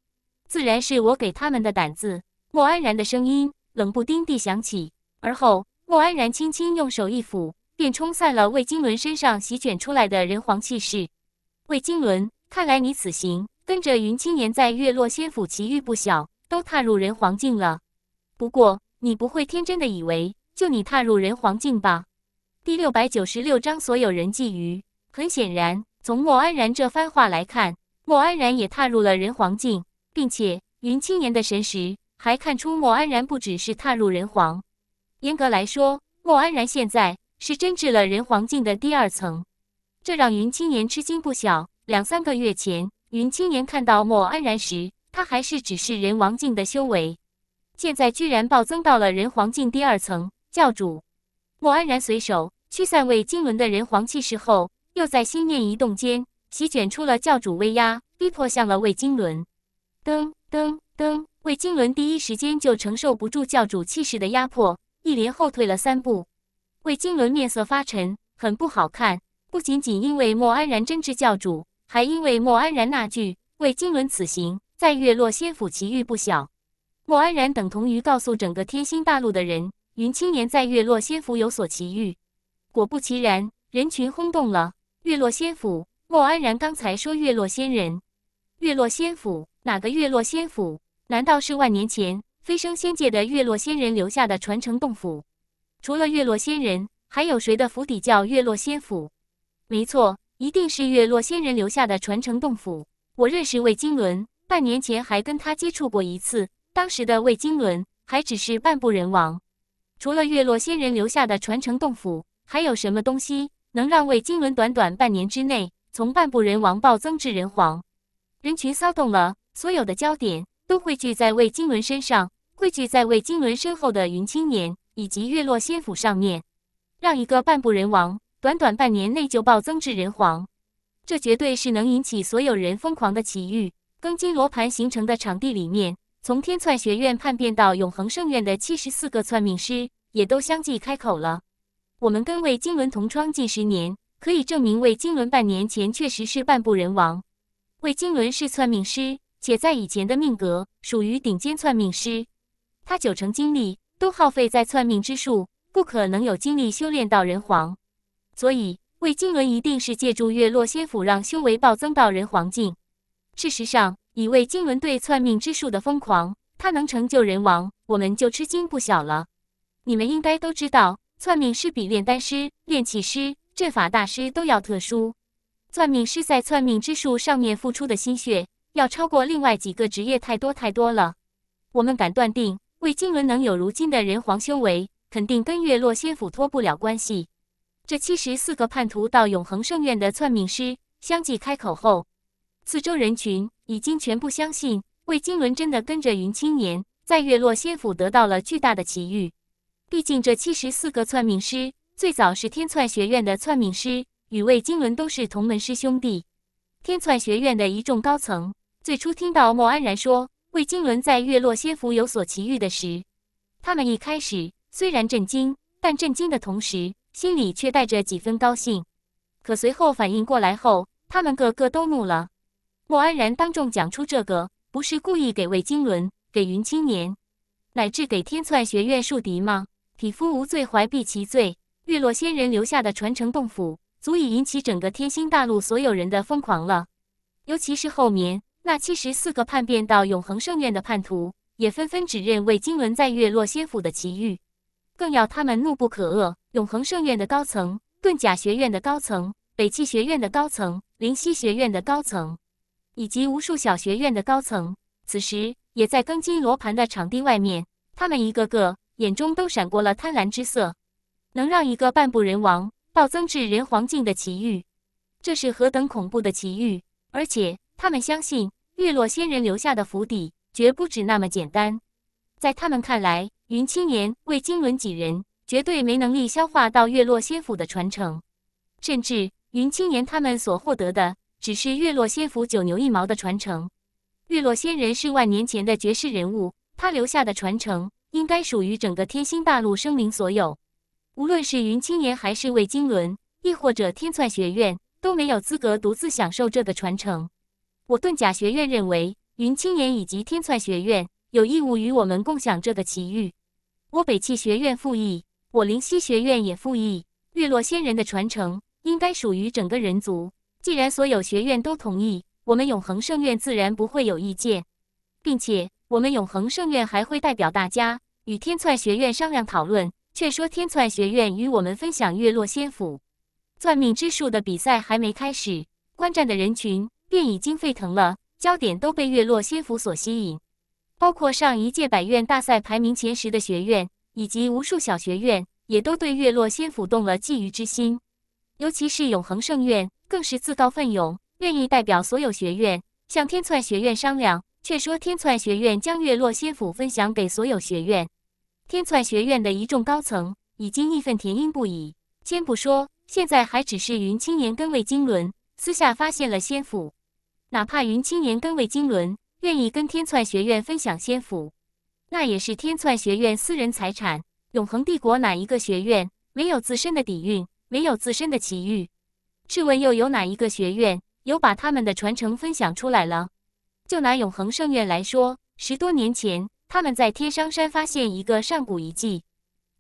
自然是我给他们的胆子。莫安然的声音冷不丁地响起，而后莫安然轻轻用手一抚，便冲散了魏金轮身上席卷出来的人皇气势。魏金轮，看来你此行跟着云青年在月落仙府奇遇不小，都踏入人皇境了。不过。你不会天真的以为就你踏入人皇境吧？第六百九十六章所有人觊觎。很显然，从莫安然这番话来看，莫安然也踏入了人皇境，并且云青年的神识还看出莫安然不只是踏入人皇，严格来说，莫安然现在是真至了人皇境的第二层，这让云青年吃惊不小。两三个月前，云青年看到莫安然时，他还是只是人王境的修为。现在居然暴增到了人皇境第二层！教主莫安然随手驱散魏金轮的人皇气势后，又在心念一动间席卷出了教主威压，逼迫向了魏金轮。噔噔噔！魏金轮第一时间就承受不住教主气势的压迫，一连后退了三步。魏金轮面色发沉，很不好看。不仅仅因为莫安然真知教主，还因为莫安然那句：“魏金轮此行在月落仙府奇遇不小。”莫安然等同于告诉整个天星大陆的人，云青年在月落仙府有所奇遇。果不其然，人群轰动了。月落仙府，莫安然刚才说月落仙人，月落仙府哪个月落仙府？难道是万年前飞升仙界的月落仙人留下的传承洞府？除了月落仙人，还有谁的府邸叫月落仙府？没错，一定是月落仙人留下的传承洞府。我认识魏金轮，半年前还跟他接触过一次。当时的魏金伦还只是半步人王，除了月落仙人留下的传承洞府，还有什么东西能让魏金伦短短半年之内从半步人王暴增至人皇？人群骚动了，所有的焦点都汇聚在魏金伦身上，汇聚在魏金伦身后的云青年以及月落仙府上面。让一个半步人王，短短半年内就暴增至人皇，这绝对是能引起所有人疯狂的奇遇。庚金罗盘形成的场地里面。从天篡学院叛变到永恒圣院的七十四个篡命师也都相继开口了。我们跟魏金轮同窗近十年，可以证明魏金轮半年前确实是半步人王。魏金轮是篡命师，且在以前的命格属于顶尖篡命师。他九成精力都耗费在篡命之术，不可能有精力修炼到人皇。所以魏金轮一定是借助月落仙府，让修为暴增到人皇境。事实上。以魏金轮对篡命之术的疯狂，他能成就人王，我们就吃惊不小了。你们应该都知道，篡命师比炼丹师、炼器师、阵法大师都要特殊。篡命师在篡命之术上面付出的心血，要超过另外几个职业太多太多了。我们敢断定，魏金轮能有如今的人皇修为，肯定跟月落仙府脱不了关系。这七十四个叛徒到永恒圣院的篡命师相继开口后。四周人群已经全部相信魏金轮真的跟着云青年在月落仙府得到了巨大的奇遇。毕竟这七十四个篡命师最早是天篡学院的篡命师，与魏金轮都是同门师兄弟。天篡学院的一众高层最初听到莫安然说魏金轮在月落仙府有所奇遇的时，他们一开始虽然震惊，但震惊的同时心里却带着几分高兴。可随后反应过来后，他们个个都怒了。莫安然当众讲出这个，不是故意给魏金伦、给云青年，乃至给天篡学院树敌吗？匹夫无罪，怀璧其罪。月落仙人留下的传承洞府，足以引起整个天星大陆所有人的疯狂了。尤其是后面那七十四个叛变到永恒圣院的叛徒，也纷纷指认魏金伦在月落仙府的奇遇，更要他们怒不可遏。永恒圣院的高层、遁甲学院的高层、北气学院的高层、灵犀学院的高层。以及无数小学院的高层，此时也在更筋罗盘的场地外面。他们一个个眼中都闪过了贪婪之色。能让一个半步人王暴增至人皇境的奇遇，这是何等恐怖的奇遇！而且，他们相信月落仙人留下的府邸绝不止那么简单。在他们看来，云青年、魏金轮几人绝对没能力消化到月落仙府的传承，甚至云青年他们所获得的。只是月落仙府九牛一毛的传承。月落仙人是万年前的绝世人物，他留下的传承应该属于整个天星大陆生灵所有。无论是云青岩还是魏经纶，亦或者天篡学院，都没有资格独自享受这个传承。我遁甲学院认为，云青岩以及天篡学院有义务与我们共享这个奇遇。我北气学院附议，我灵犀学院也附议。月落仙人的传承应该属于整个人族。既然所有学院都同意，我们永恒圣院自然不会有意见，并且我们永恒圣院还会代表大家与天篡学院商量讨论，劝说天篡学院与我们分享月落仙府。算命之术的比赛还没开始，观战的人群便已经沸腾了，焦点都被月落仙府所吸引，包括上一届百院大赛排名前十的学院以及无数小学院，也都对月落仙府动了觊觎之心，尤其是永恒圣院。更是自告奋勇，愿意代表所有学院向天篡学院商量，却说天篡学院将月落仙府分享给所有学院。天篡学院的一众高层已经义愤填膺不已。先不说现在还只是云青年跟魏金伦私下发现了仙府，哪怕云青年跟魏金伦愿意跟天篡学院分享仙府，那也是天篡学院私人财产。永恒帝国哪一个学院没有自身的底蕴，没有自身的奇遇？试问，又有哪一个学院有把他们的传承分享出来了？就拿永恒圣院来说，十多年前他们在天商山发现一个上古遗迹，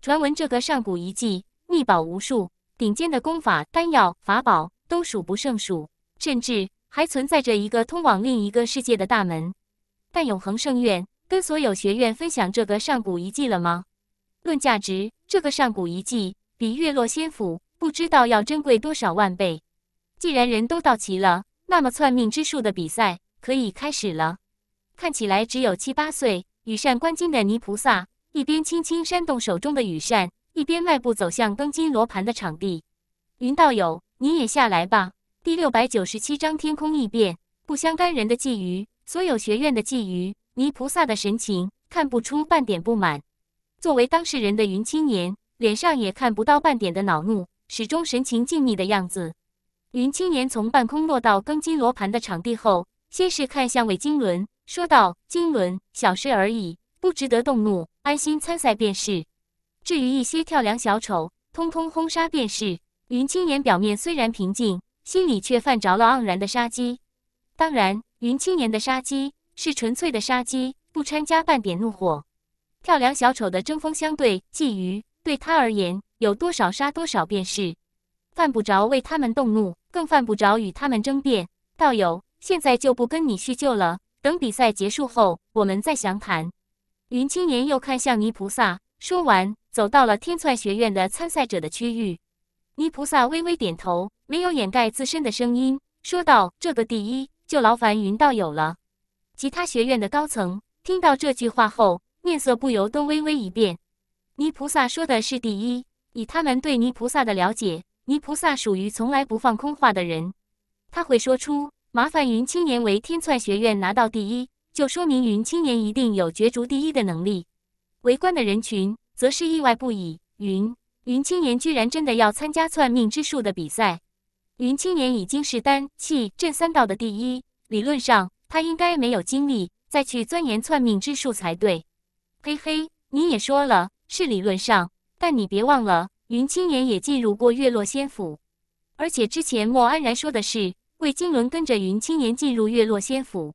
传闻这个上古遗迹秘宝无数，顶尖的功法、丹药、法宝都数不胜数，甚至还存在着一个通往另一个世界的大门。但永恒圣院跟所有学院分享这个上古遗迹了吗？论价值，这个上古遗迹比月落仙府。不知道要珍贵多少万倍。既然人都到齐了，那么算命之术的比赛可以开始了。看起来只有七八岁，羽扇纶巾的泥菩萨一边轻轻扇动手中的羽扇，一边迈步走向登金罗盘的场地。云道友，你也下来吧。第六百九十七章天空异变。不相干人的觊觎，所有学院的觊觎。泥菩萨的神情看不出半点不满。作为当事人的云青年，脸上也看不到半点的恼怒。始终神情静谧的样子，云青年从半空落到庚金罗盘的场地后，先是看向魏金轮，说道：“金轮，小事而已，不值得动怒，安心参赛便是。至于一些跳梁小丑，通通轰杀便是。”云青年表面虽然平静，心里却泛着了盎然的杀机。当然，云青年的杀机是纯粹的杀机，不掺加半点怒火。跳梁小丑的针锋相对、觊觎，对他而言。有多少杀多少便是，犯不着为他们动怒，更犯不着与他们争辩。道友，现在就不跟你叙旧了，等比赛结束后，我们再详谈。云青年又看向泥菩萨，说完，走到了天窜学院的参赛者的区域。泥菩萨微微点头，没有掩盖自身的声音，说道：“这个第一，就劳烦云道友了。”其他学院的高层听到这句话后，面色不由都微微一变。泥菩萨说的是第一。以他们对泥菩萨的了解，泥菩萨属于从来不放空话的人，他会说出“麻烦云青年为天窜学院拿到第一”，就说明云青年一定有角逐第一的能力。围观的人群则是意外不已：云云青年居然真的要参加算命之术的比赛！云青年已经是丹气震三道的第一，理论上他应该没有精力再去钻研算命之术才对。嘿嘿，你也说了，是理论上。但你别忘了，云青年也进入过月落仙府，而且之前莫安然说的是魏金轮跟着云青年进入月落仙府，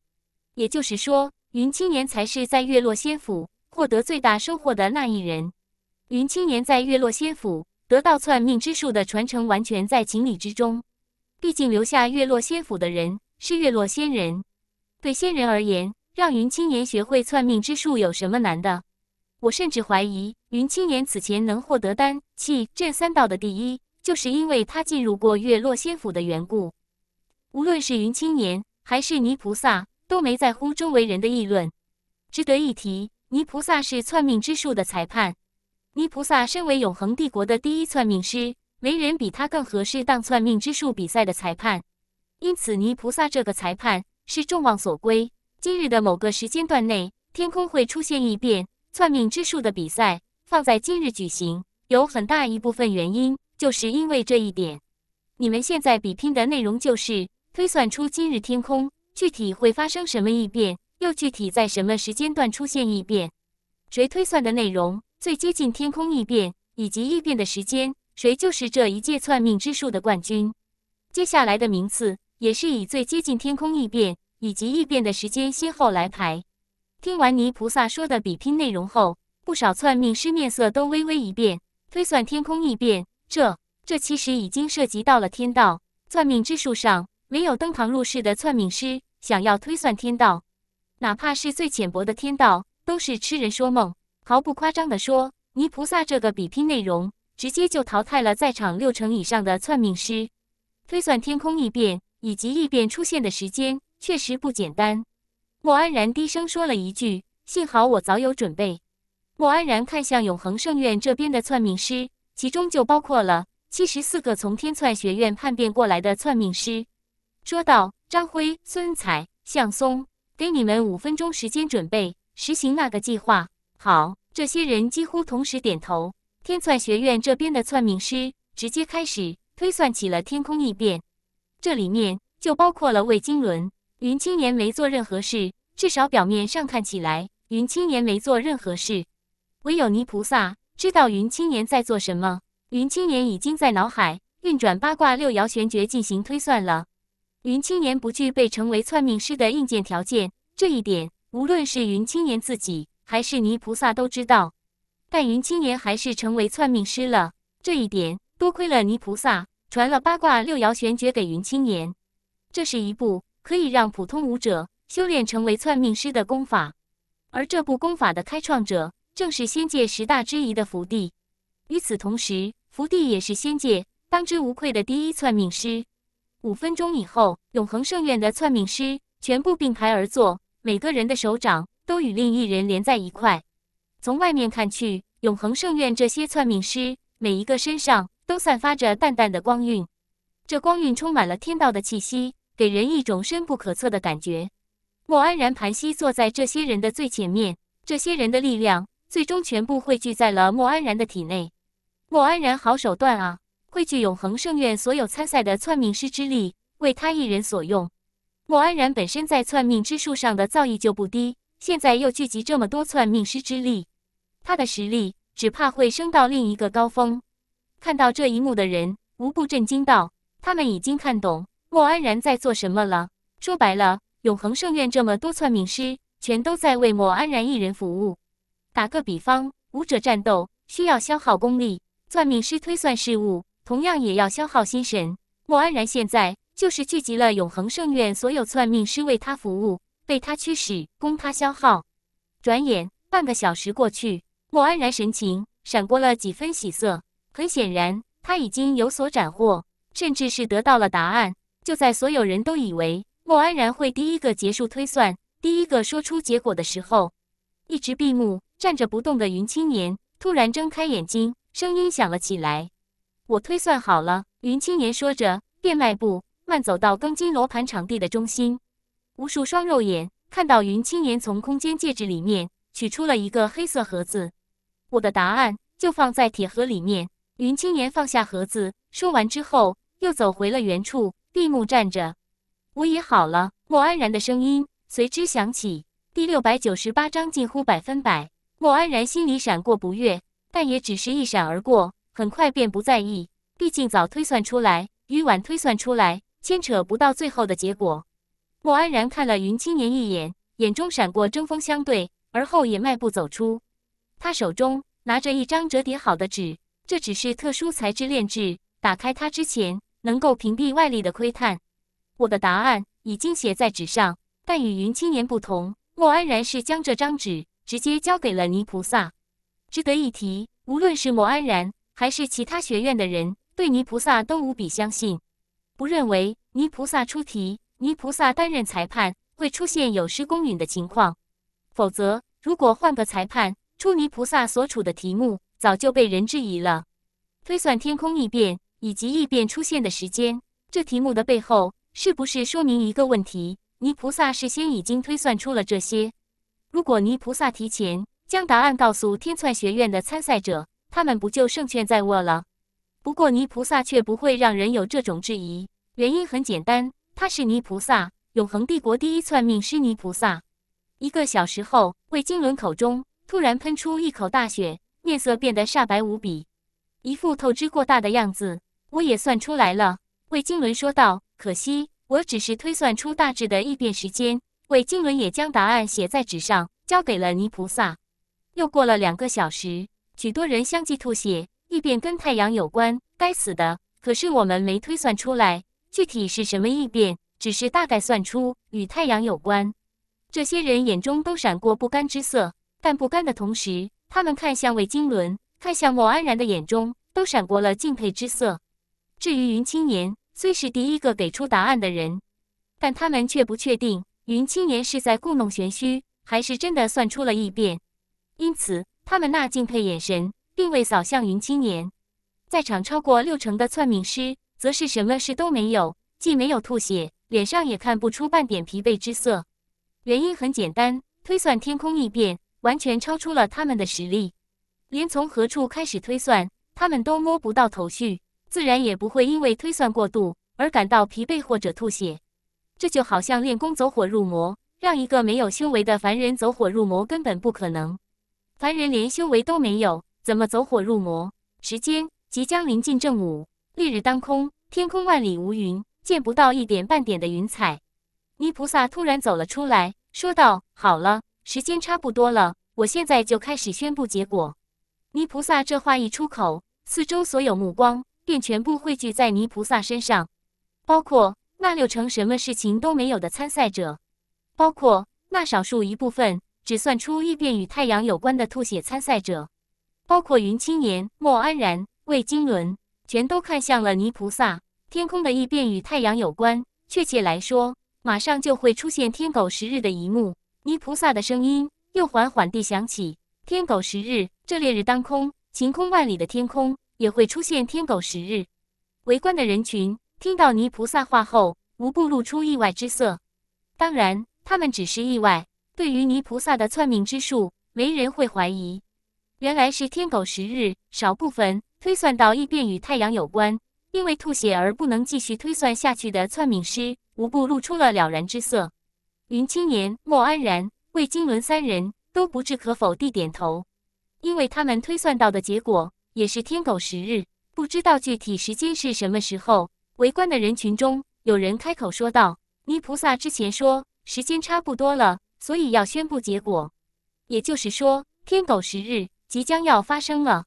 也就是说，云青年才是在月落仙府获得最大收获的那一人。云青年在月落仙府得到篡命之术的传承，完全在情理之中。毕竟留下月落仙府的人是月落仙人，对仙人而言，让云青年学会篡命之术有什么难的？我甚至怀疑。云青年此前能获得丹气阵三道的第一，就是因为他进入过月落仙府的缘故。无论是云青年还是泥菩萨，都没在乎周围人的议论。值得一提，泥菩萨是篡命之术的裁判。泥菩萨身为永恒帝国的第一算命师，没人比他更合适当篡命之术比赛的裁判。因此，泥菩萨这个裁判是众望所归。今日的某个时间段内，天空会出现异变，篡命之术的比赛。放在今日举行，有很大一部分原因就是因为这一点。你们现在比拼的内容就是推算出今日天空具体会发生什么异变，又具体在什么时间段出现异变。谁推算的内容最接近天空异变以及异变的时间，谁就是这一届算命之术的冠军。接下来的名次也是以最接近天空异变以及异变的时间先后来排。听完泥菩萨说的比拼内容后。不少算命师面色都微微一变，推算天空异变，这这其实已经涉及到了天道。算命之术上，没有登堂入室的算命师想要推算天道，哪怕是最浅薄的天道，都是痴人说梦。毫不夸张地说，泥菩萨这个比拼内容，直接就淘汰了在场六成以上的算命师。推算天空异变以及异变出现的时间，确实不简单。莫安然低声说了一句：“幸好我早有准备。”莫安然看向永恒圣院这边的算命师，其中就包括了七十四个从天算学院叛变过来的算命师，说道：“张辉、孙彩、向松，给你们五分钟时间准备，实行那个计划。”好，这些人几乎同时点头。天算学院这边的算命师直接开始推算起了天空异变，这里面就包括了魏经纶、云青年没做任何事，至少表面上看起来，云青年没做任何事。唯有泥菩萨知道云青年在做什么。云青年已经在脑海运转八卦六爻玄诀进行推算了。云青年不具备成为算命师的硬件条件，这一点无论是云青年自己还是泥菩萨都知道。但云青年还是成为算命师了，这一点多亏了泥菩萨传了八卦六爻玄诀给云青年。这是一部可以让普通武者修炼成为算命师的功法，而这部功法的开创者。正是仙界十大之一的福地。与此同时，福地也是仙界当之无愧的第一算命师。五分钟以后，永恒圣院的算命师全部并排而坐，每个人的手掌都与另一人连在一块。从外面看去，永恒圣院这些算命师每一个身上都散发着淡淡的光晕，这光晕充满了天道的气息，给人一种深不可测的感觉。莫安然盘膝坐在这些人的最前面，这些人的力量。最终全部汇聚在了莫安然的体内。莫安然好手段啊！汇聚永恒圣院所有参赛的算命师之力，为他一人所用。莫安然本身在算命之术上的造诣就不低，现在又聚集这么多算命师之力，他的实力只怕会升到另一个高峰。看到这一幕的人无不震惊到，他们已经看懂莫安然在做什么了。说白了，永恒圣院这么多算命师全都在为莫安然一人服务。打个比方，武者战斗需要消耗功力，算命师推算事物同样也要消耗心神。莫安然现在就是聚集了永恒圣院所有算命师为他服务，被他驱使，供他消耗。转眼半个小时过去，莫安然神情闪过了几分喜色，很显然他已经有所斩获，甚至是得到了答案。就在所有人都以为莫安然会第一个结束推算，第一个说出结果的时候，一直闭目。站着不动的云青年突然睁开眼睛，声音响了起来：“我推算好了。”云青年说着，便迈步慢走到钢筋罗盘场地的中心。无数双肉眼看到云青年从空间戒指里面取出了一个黑色盒子，我的答案就放在铁盒里面。云青年放下盒子，说完之后又走回了原处，闭目站着。我也好了。莫安然的声音随之响起。第六百九十八章，近乎百分百。莫安然心里闪过不悦，但也只是一闪而过，很快便不在意。毕竟早推算出来，与晚推算出来，牵扯不到最后的结果。莫安然看了云青年一眼，眼中闪过争锋相对，而后也迈步走出。他手中拿着一张折叠好的纸，这只是特殊材质炼制，打开它之前能够屏蔽外力的窥探。我的答案已经写在纸上，但与云青年不同，莫安然是将这张纸。直接交给了泥菩萨。值得一提，无论是莫安然还是其他学院的人，对泥菩萨都无比相信，不认为泥菩萨出题、泥菩萨担任裁判会出现有失公允的情况。否则，如果换个裁判出泥菩萨所处的题目，早就被人质疑了。推算天空异变以及异变出现的时间，这题目的背后是不是说明一个问题？泥菩萨事先已经推算出了这些。如果泥菩萨提前将答案告诉天窜学院的参赛者，他们不就胜券在握了？不过泥菩萨却不会让人有这种质疑，原因很简单，他是泥菩萨，永恒帝国第一窜命师泥菩萨。一个小时后，魏金轮口中突然喷出一口大血，面色变得煞白无比，一副透支过大的样子。我也算出来了，魏金轮说道：“可惜，我只是推算出大致的异变时间。”魏经伦也将答案写在纸上，交给了泥菩萨。又过了两个小时，许多人相继吐血，异变跟太阳有关。该死的！可是我们没推算出来具体是什么异变，只是大概算出与太阳有关。这些人眼中都闪过不甘之色，但不甘的同时，他们看向魏经纶，看向莫安然的眼中都闪过了敬佩之色。至于云青年，虽是第一个给出答案的人，但他们却不确定。云青年是在故弄玄虚，还是真的算出了异变？因此，他们那敬佩眼神并未扫向云青年。在场超过六成的算命师，则是什么事都没有，既没有吐血，脸上也看不出半点疲惫之色。原因很简单，推算天空异变完全超出了他们的实力，连从何处开始推算他们都摸不到头绪，自然也不会因为推算过度而感到疲惫或者吐血。这就好像练功走火入魔，让一个没有修为的凡人走火入魔根本不可能。凡人连修为都没有，怎么走火入魔？时间即将临近正午，烈日当空，天空万里无云，见不到一点半点的云彩。泥菩萨突然走了出来，说道：“好了，时间差不多了，我现在就开始宣布结果。”泥菩萨这话一出口，四周所有目光便全部汇聚在泥菩萨身上，包括。那六成什么事情都没有的参赛者，包括那少数一部分只算出异变与太阳有关的吐血参赛者，包括云青岩、莫安然、魏金轮，全都看向了泥菩萨。天空的异变与太阳有关，确切来说，马上就会出现天狗食日的一幕。泥菩萨的声音又缓缓地响起：“天狗食日，这烈日当空、晴空万里的天空，也会出现天狗食日。”围观的人群。听到泥菩萨话后，无不露出意外之色。当然，他们只是意外。对于泥菩萨的算命之术，没人会怀疑。原来是天狗十日少部分推算到异变与太阳有关，因为吐血而不能继续推算下去的算命师，无不露出了了然之色。云青年、莫安然、魏金轮三人都不置可否地点头，因为他们推算到的结果也是天狗十日，不知道具体时间是什么时候。围观的人群中，有人开口说道：“泥菩萨之前说时间差不多了，所以要宣布结果。也就是说，天狗十日即将要发生了。”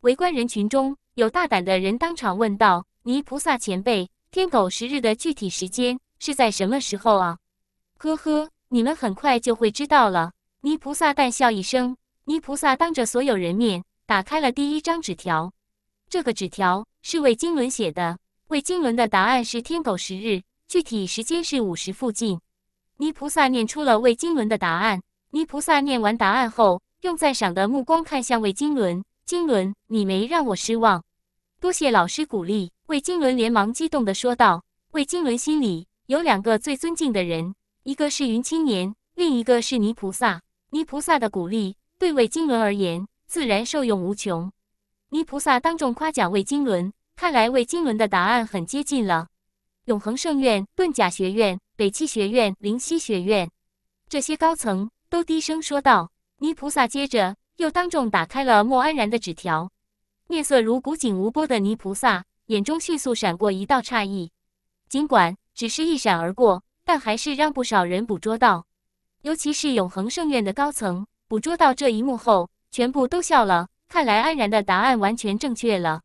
围观人群中，有大胆的人当场问道：“泥菩萨前辈，天狗十日的具体时间是在什么时候啊？”“呵呵，你们很快就会知道了。”泥菩萨淡笑一声。泥菩萨当着所有人面打开了第一张纸条，这个纸条是为经纶写的。魏金轮的答案是天狗十日，具体时间是午时附近。泥菩萨念出了魏金轮的答案。泥菩萨念完答案后，用赞赏的目光看向魏金轮：“金轮，你没让我失望，多谢老师鼓励。”魏金轮连忙激动地说道。魏金轮心里有两个最尊敬的人，一个是云青年，另一个是泥菩萨。泥菩萨的鼓励对魏金轮而言，自然受用无穷。泥菩萨当众夸奖魏金轮。看来魏金轮的答案很接近了。永恒圣院、遁甲学院、北七学院、灵犀学院，这些高层都低声说道。泥菩萨接着又当众打开了莫安然的纸条，面色如古井无波的泥菩萨眼中迅速闪过一道诧异，尽管只是一闪而过，但还是让不少人捕捉到。尤其是永恒圣院的高层捕捉到这一幕后，全部都笑了。看来安然的答案完全正确了。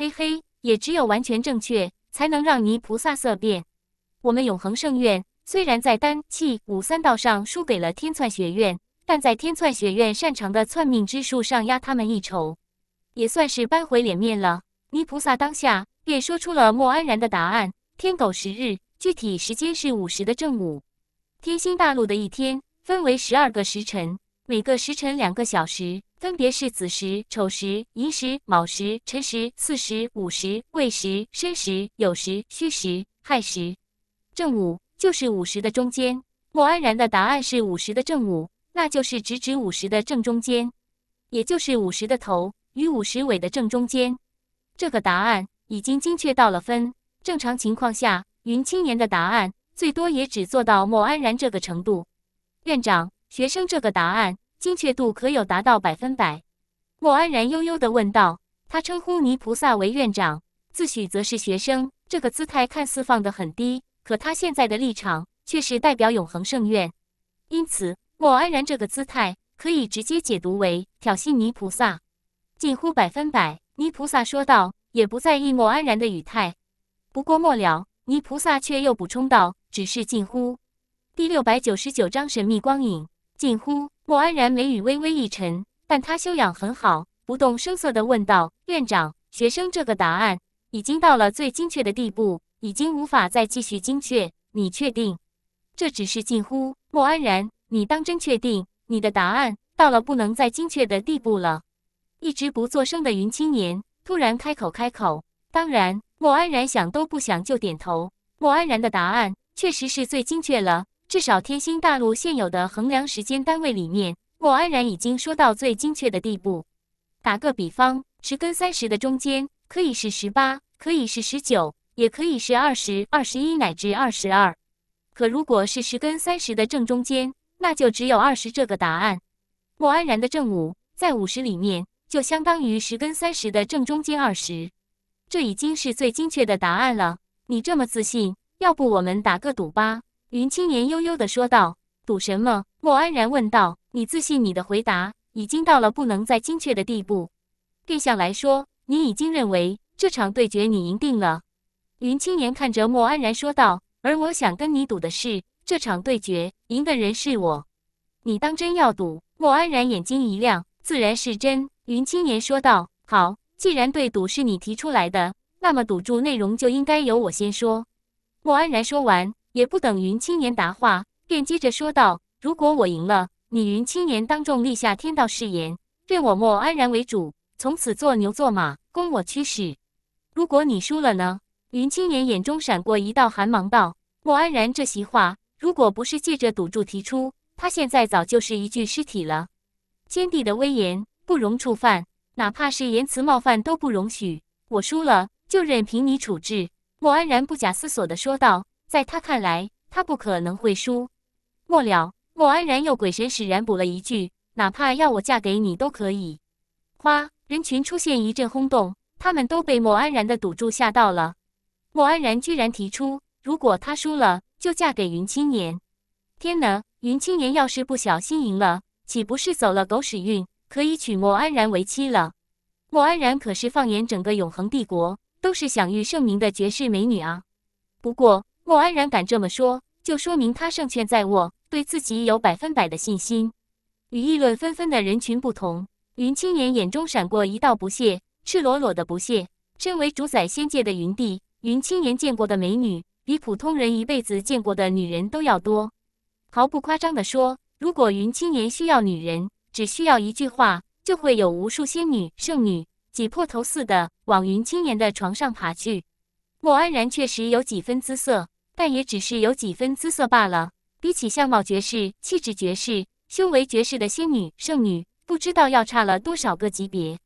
嘿嘿，也只有完全正确，才能让泥菩萨色变。我们永恒圣院虽然在丹气武三道上输给了天篡学院，但在天篡学院擅长的篡命之术上压他们一筹，也算是扳回脸面了。泥菩萨当下便说出了莫安然的答案：天狗十日，具体时间是午时的正午。天星大陆的一天分为十二个时辰。每个时辰两个小时，分别是子时、丑时、寅时、卯时、辰时、巳时、午时、未时、申时、酉时、戌时、亥时。正午就是午时的中间。莫安然的答案是午时的正午，那就是直指午时的正中间，也就是午时的头与午时尾的正中间。这个答案已经精确到了分。正常情况下，云青年的答案最多也只做到莫安然这个程度。院长。学生这个答案精确度可有达到百分百？莫安然悠悠地问道。他称呼泥菩萨为院长，自诩则是学生，这个姿态看似放得很低，可他现在的立场却是代表永恒圣院，因此莫安然这个姿态可以直接解读为挑衅泥菩萨。近乎百分百，泥菩萨说道，也不在意莫安然的语态。不过末了，泥菩萨却又补充道：“只是近乎。”第六百九十九章神秘光影。近乎莫安然眉宇微微一沉，但他修养很好，不动声色地问道：“院长，学生这个答案已经到了最精确的地步，已经无法再继续精确。你确定？这只是近乎莫安然，你当真确定你的答案到了不能再精确的地步了？”一直不作声的云青年突然开口：“开口。”当然，莫安然想都不想就点头。莫安然的答案确实是最精确了。至少天星大陆现有的衡量时间单位里面，莫安然已经说到最精确的地步。打个比方，十跟三十的中间可以是十八，可以是十九，也可以是二十二十一乃至二十二。可如果是十跟三十的正中间，那就只有二十这个答案。莫安然的正五在五十里面，就相当于十跟三十的正中间二十，这已经是最精确的答案了。你这么自信，要不我们打个赌吧？云青年悠悠地说道：“赌什么？”莫安然问道。“你自信你的回答已经到了不能再精确的地步。对象来说，你已经认为这场对决你赢定了。”云青年看着莫安然说道：“而我想跟你赌的是，这场对决赢的人是我。”你当真要赌？莫安然眼睛一亮：“自然是真。”云青年说道：“好，既然对赌是你提出来的，那么赌注内容就应该由我先说。”莫安然说完。也不等云青年答话，便接着说道：“如果我赢了，你云青年当众立下天道誓言，认我莫安然为主，从此做牛做马，供我驱使。如果你输了呢？”云青年眼中闪过一道寒芒，道：“莫安然这席话，如果不是借着赌注提出，他现在早就是一具尸体了。先帝的威严不容触犯，哪怕是言辞冒犯都不容许。我输了，就任凭你处置。”莫安然不假思索地说道。在他看来，他不可能会输。末了，莫安然又鬼神使然补了一句：“哪怕要我嫁给你都可以。”哗，人群出现一阵轰动，他们都被莫安然的赌注吓到了。莫安然居然提出，如果他输了，就嫁给云青年。天哪，云青年要是不小心赢了，岂不是走了狗屎运，可以娶莫安然为妻了？莫安然可是放眼整个永恒帝国，都是享誉盛名的绝世美女啊。不过。莫安然敢这么说，就说明他胜券在握，对自己有百分百的信心。与议论纷纷的人群不同，云青年眼中闪过一道不屑，赤裸裸的不屑。身为主宰仙界的云帝，云青年见过的美女比普通人一辈子见过的女人都要多。毫不夸张地说，如果云青年需要女人，只需要一句话，就会有无数仙女、圣女挤破头似的往云青年的床上爬去。莫安然确实有几分姿色。但也只是有几分姿色罢了，比起相貌绝世、气质绝世、修为绝世的仙女、圣女，不知道要差了多少个级别。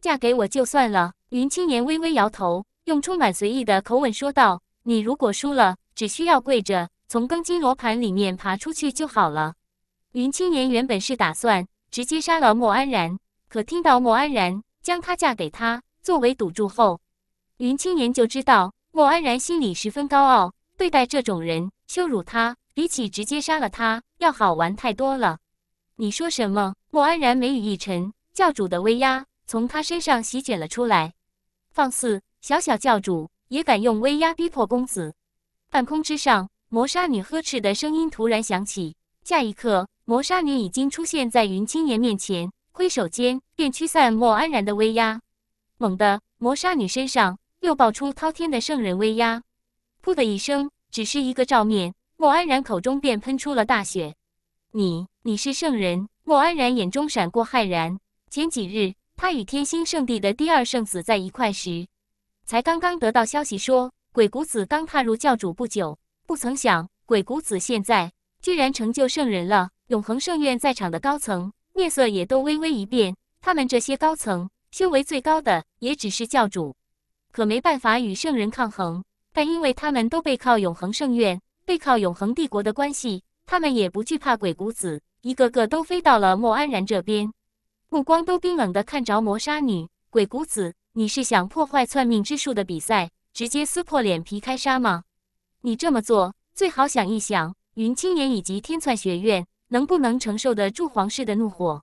嫁给我就算了。云青年微微摇头，用充满随意的口吻说道：“你如果输了，只需要跪着从庚金罗盘里面爬出去就好了。”云青年原本是打算直接杀了莫安然，可听到莫安然将她嫁给他作为赌注后，云青年就知道莫安然心里十分高傲。对待这种人，羞辱他，比起直接杀了他，要好玩太多了。你说什么？莫安然眉宇一沉，教主的威压从他身上席卷了出来。放肆！小小教主也敢用威压逼迫公子？半空之上，魔刹女呵斥的声音突然响起。下一刻，魔刹女已经出现在云青岩面前，挥手间便驱散莫安然的威压。猛地，魔刹女身上又爆出滔天的圣人威压。噗的一声，只是一个照面，莫安然口中便喷出了大血。你，你是圣人？莫安然眼中闪过骇然。前几日，他与天星圣地的第二圣子在一块时，才刚刚得到消息说，鬼谷子刚踏入教主不久。不曾想，鬼谷子现在居然成就圣人了。永恒圣院在场的高层面色也都微微一变。他们这些高层，修为最高的也只是教主，可没办法与圣人抗衡。但因为他们都背靠永恒圣院，背靠永恒帝国的关系，他们也不惧怕鬼谷子，一个个都飞到了莫安然这边，目光都冰冷地看着魔杀女。鬼谷子，你是想破坏篡命之术的比赛，直接撕破脸皮开杀吗？你这么做，最好想一想，云青年以及天篡学院能不能承受得住皇室的怒火？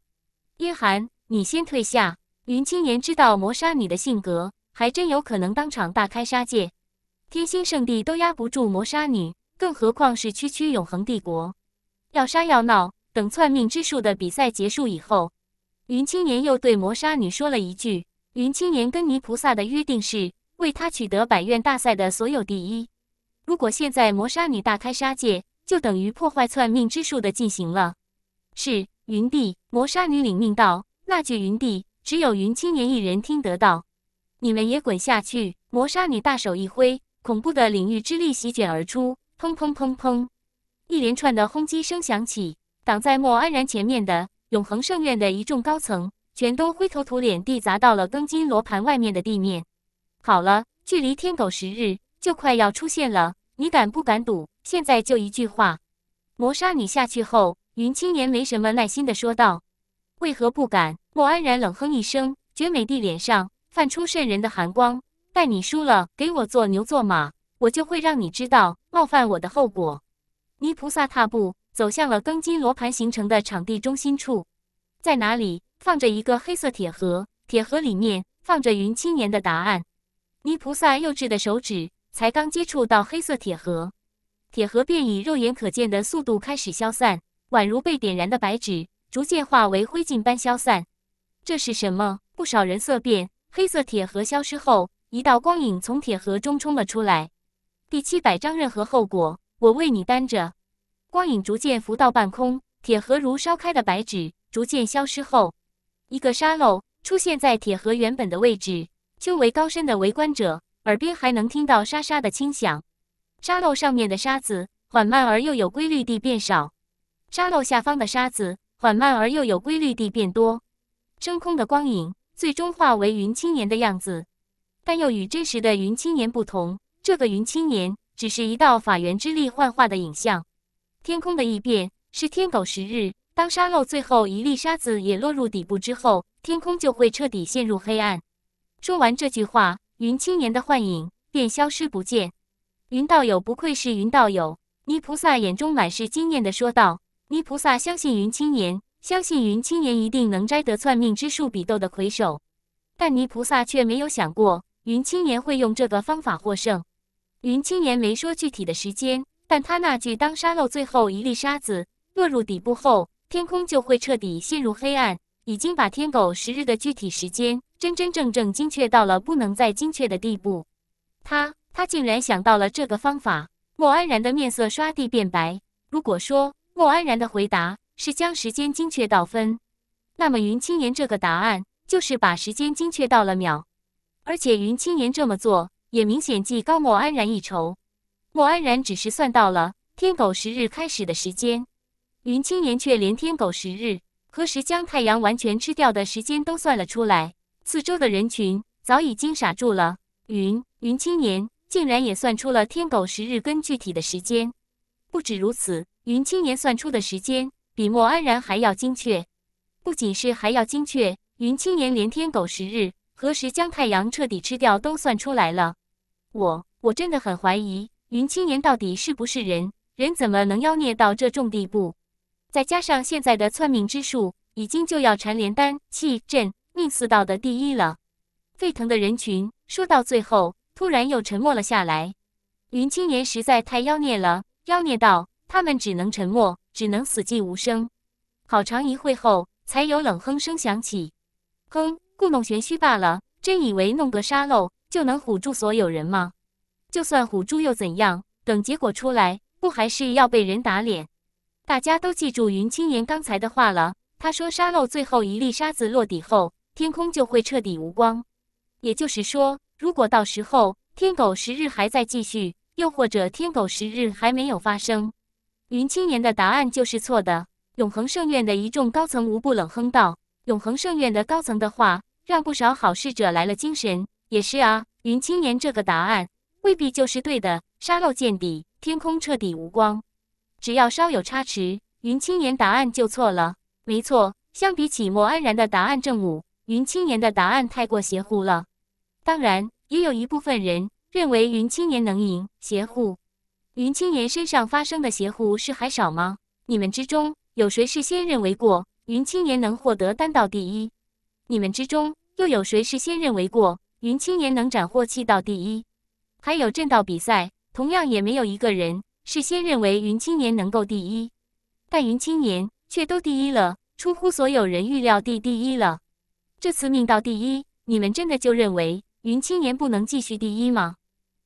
叶寒，你先退下。云青年知道魔杀女的性格，还真有可能当场大开杀戒。天心圣地都压不住魔杀女，更何况是区区永恒帝国？要杀要闹！等篡命之术的比赛结束以后，云青年又对魔杀女说了一句：“云青年跟泥菩萨的约定是为他取得百院大赛的所有第一。如果现在魔杀女大开杀戒，就等于破坏篡命之术的进行了。”是云帝，魔杀女领命道：“那句云帝只有云青年一人听得到，你们也滚下去。”魔杀女大手一挥。恐怖的领域之力席卷而出，砰砰砰砰，一连串的轰击声响起。挡在莫安然前面的永恒圣院的一众高层，全都灰头土脸地砸到了庚金罗盘外面的地面。好了，距离天狗十日就快要出现了，你敢不敢赌？现在就一句话。磨杀你下去后，云青年没什么耐心的说道：“为何不敢？”莫安然冷哼一声，绝美帝脸上泛出渗人的寒光。待你输了，给我做牛做马，我就会让你知道冒犯我的后果。泥菩萨踏步走向了庚筋罗盘形成的场地中心处，在哪里放着一个黑色铁盒？铁盒里面放着云青年的答案。泥菩萨幼稚的手指才刚接触到黑色铁盒，铁盒便以肉眼可见的速度开始消散，宛如被点燃的白纸逐渐化为灰烬般消散。这是什么？不少人色变。黑色铁盒消失后。一道光影从铁盒中冲了出来。第七百章，任何后果我为你担着。光影逐渐浮到半空，铁盒如烧开的白纸，逐渐消失后，一个沙漏出现在铁盒原本的位置。修为高深的围观者耳边还能听到沙沙的轻响。沙漏上面的沙子缓慢而又有规律地变少，沙漏下方的沙子缓慢而又有规律地变多。升空的光影最终化为云青年的样子。但又与真实的云青年不同，这个云青年只是一道法源之力幻化的影像。天空的异变是天狗食日，当沙漏最后一粒沙子也落入底部之后，天空就会彻底陷入黑暗。说完这句话，云青年的幻影便消失不见。云道友不愧是云道友，泥菩萨眼中满是惊艳的说道：“泥菩萨相信云青年，相信云青年一定能摘得算命之术比斗的魁首。”但泥菩萨却没有想过。云青年会用这个方法获胜。云青年没说具体的时间，但他那句“当沙漏最后一粒沙子落入底部后，天空就会彻底陷入黑暗”，已经把天狗十日的具体时间真真正正精确到了不能再精确的地步。他他竟然想到了这个方法。莫安然的面色刷地变白。如果说莫安然的回答是将时间精确到分，那么云青年这个答案就是把时间精确到了秒。而且云青岩这么做也明显技高莫安然一筹。莫安然只是算到了天狗十日开始的时间，云青岩却连天狗十日何时将太阳完全吃掉的时间都算了出来。四周的人群早已经傻住了。云云青岩竟然也算出了天狗十日跟具体的时间。不止如此，云青岩算出的时间比莫安然还要精确。不仅是还要精确，云青岩连天狗十日。何时将太阳彻底吃掉都算出来了，我我真的很怀疑云青年到底是不是人，人怎么能妖孽到这种地步？再加上现在的篡命之术已经就要蝉联丹气阵命四道的第一了。沸腾的人群说到最后，突然又沉默了下来。云青年实在太妖孽了，妖孽到他们只能沉默，只能死寂无声。好长一会后，才有冷哼声响起，哼。故弄玄虚罢了，真以为弄个沙漏就能唬住所有人吗？就算唬住又怎样？等结果出来，不还是要被人打脸？大家都记住云青言刚才的话了。他说，沙漏最后一粒沙子落底后，天空就会彻底无光。也就是说，如果到时候天狗十日还在继续，又或者天狗十日还没有发生，云青言的答案就是错的。永恒圣院的一众高层无不冷哼道：“永恒圣院的高层的话。”让不少好事者来了精神。也是啊，云青年这个答案未必就是对的。沙漏见底，天空彻底无光。只要稍有差池，云青年答案就错了。没错，相比起莫安然的答案正午，云青年的答案太过邪乎了。当然，也有一部分人认为云青年能赢。邪乎，云青年身上发生的邪乎事还少吗？你们之中有谁事先认为过云青年能获得单道第一？你们之中。又有谁事先认为过云青年能斩获气道第一？还有阵道比赛，同样也没有一个人事先认为云青年能够第一，但云青年却都第一了，出乎所有人预料，第第一了。这次命道第一，你们真的就认为云青年不能继续第一吗？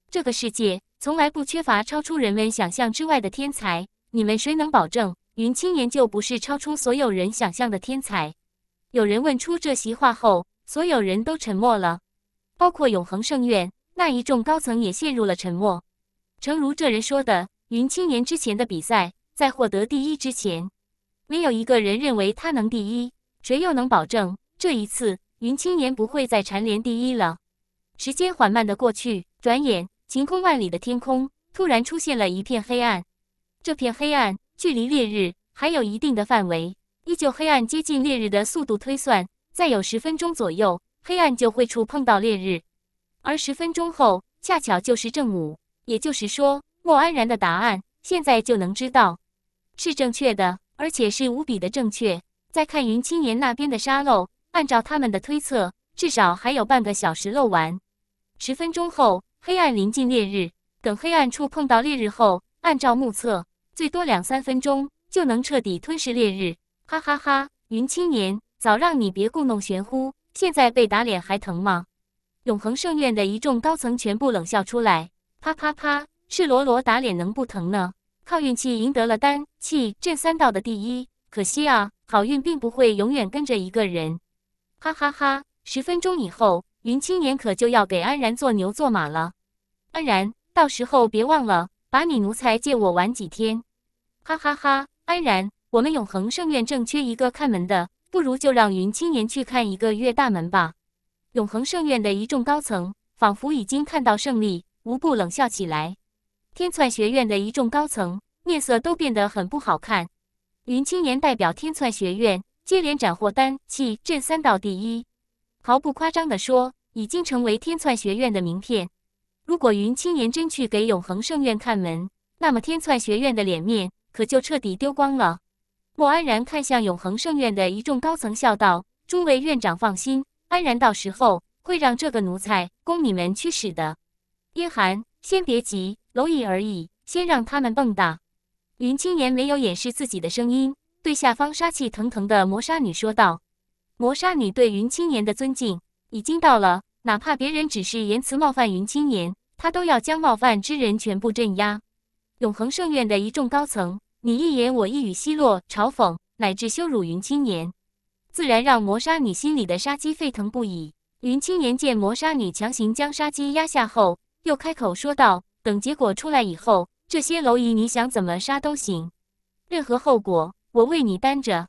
这个世界从来不缺乏超出人们想象之外的天才，你们谁能保证云青年就不是超出所有人想象的天才？有人问出这席话后。所有人都沉默了，包括永恒圣院那一众高层也陷入了沉默。诚如这人说的，云青年之前的比赛，在获得第一之前，没有一个人认为他能第一。谁又能保证这一次云青年不会再蝉联第一了？时间缓慢的过去，转眼晴空万里的天空突然出现了一片黑暗。这片黑暗距离烈日还有一定的范围，依旧黑暗接近烈日的速度推算。再有十分钟左右，黑暗就会触碰到烈日，而十分钟后恰巧就是正午，也就是说，莫安然的答案现在就能知道，是正确的，而且是无比的正确。再看云青年那边的沙漏，按照他们的推测，至少还有半个小时漏完。十分钟后，黑暗临近烈日，等黑暗触碰到烈日后，按照目测，最多两三分钟就能彻底吞噬烈日。哈哈哈，云青年。早让你别故弄玄乎，现在被打脸还疼吗？永恒圣院的一众高层全部冷笑出来，啪啪啪，赤裸裸打脸能不疼呢？靠运气赢得了丹气震三道的第一，可惜啊，好运并不会永远跟着一个人。哈哈哈，十分钟以后，云青年可就要给安然做牛做马了。安然，到时候别忘了把你奴才借我玩几天。哈哈哈，安然，我们永恒圣院正缺一个看门的。不如就让云青年去看一个月大门吧。永恒圣院的一众高层仿佛已经看到胜利，无不冷笑起来。天篡学院的一众高层面色都变得很不好看。云青年代表天篡学院接连斩获丹、气、震三道第一，毫不夸张地说，已经成为天篡学院的名片。如果云青年真去给永恒圣院看门，那么天篡学院的脸面可就彻底丢光了。莫安然看向永恒圣院的一众高层，笑道：“诸位院长，放心，安然到时候会让这个奴才供你们驱使的。”叶寒，先别急，蝼蚁而已，先让他们蹦跶。云青言没有掩饰自己的声音，对下方杀气腾腾的魔杀女说道：“魔杀女对云青言的尊敬已经到了，哪怕别人只是言辞冒犯云青言，她都要将冒犯之人全部镇压。”永恒圣院的一众高层。你一言我一语奚落、嘲讽，乃至羞辱云青年，自然让魔杀女心里的杀机沸腾不已。云青年见魔杀女强行将杀机压下后，又开口说道：“等结果出来以后，这些蝼蚁你想怎么杀都行，任何后果我为你担着。”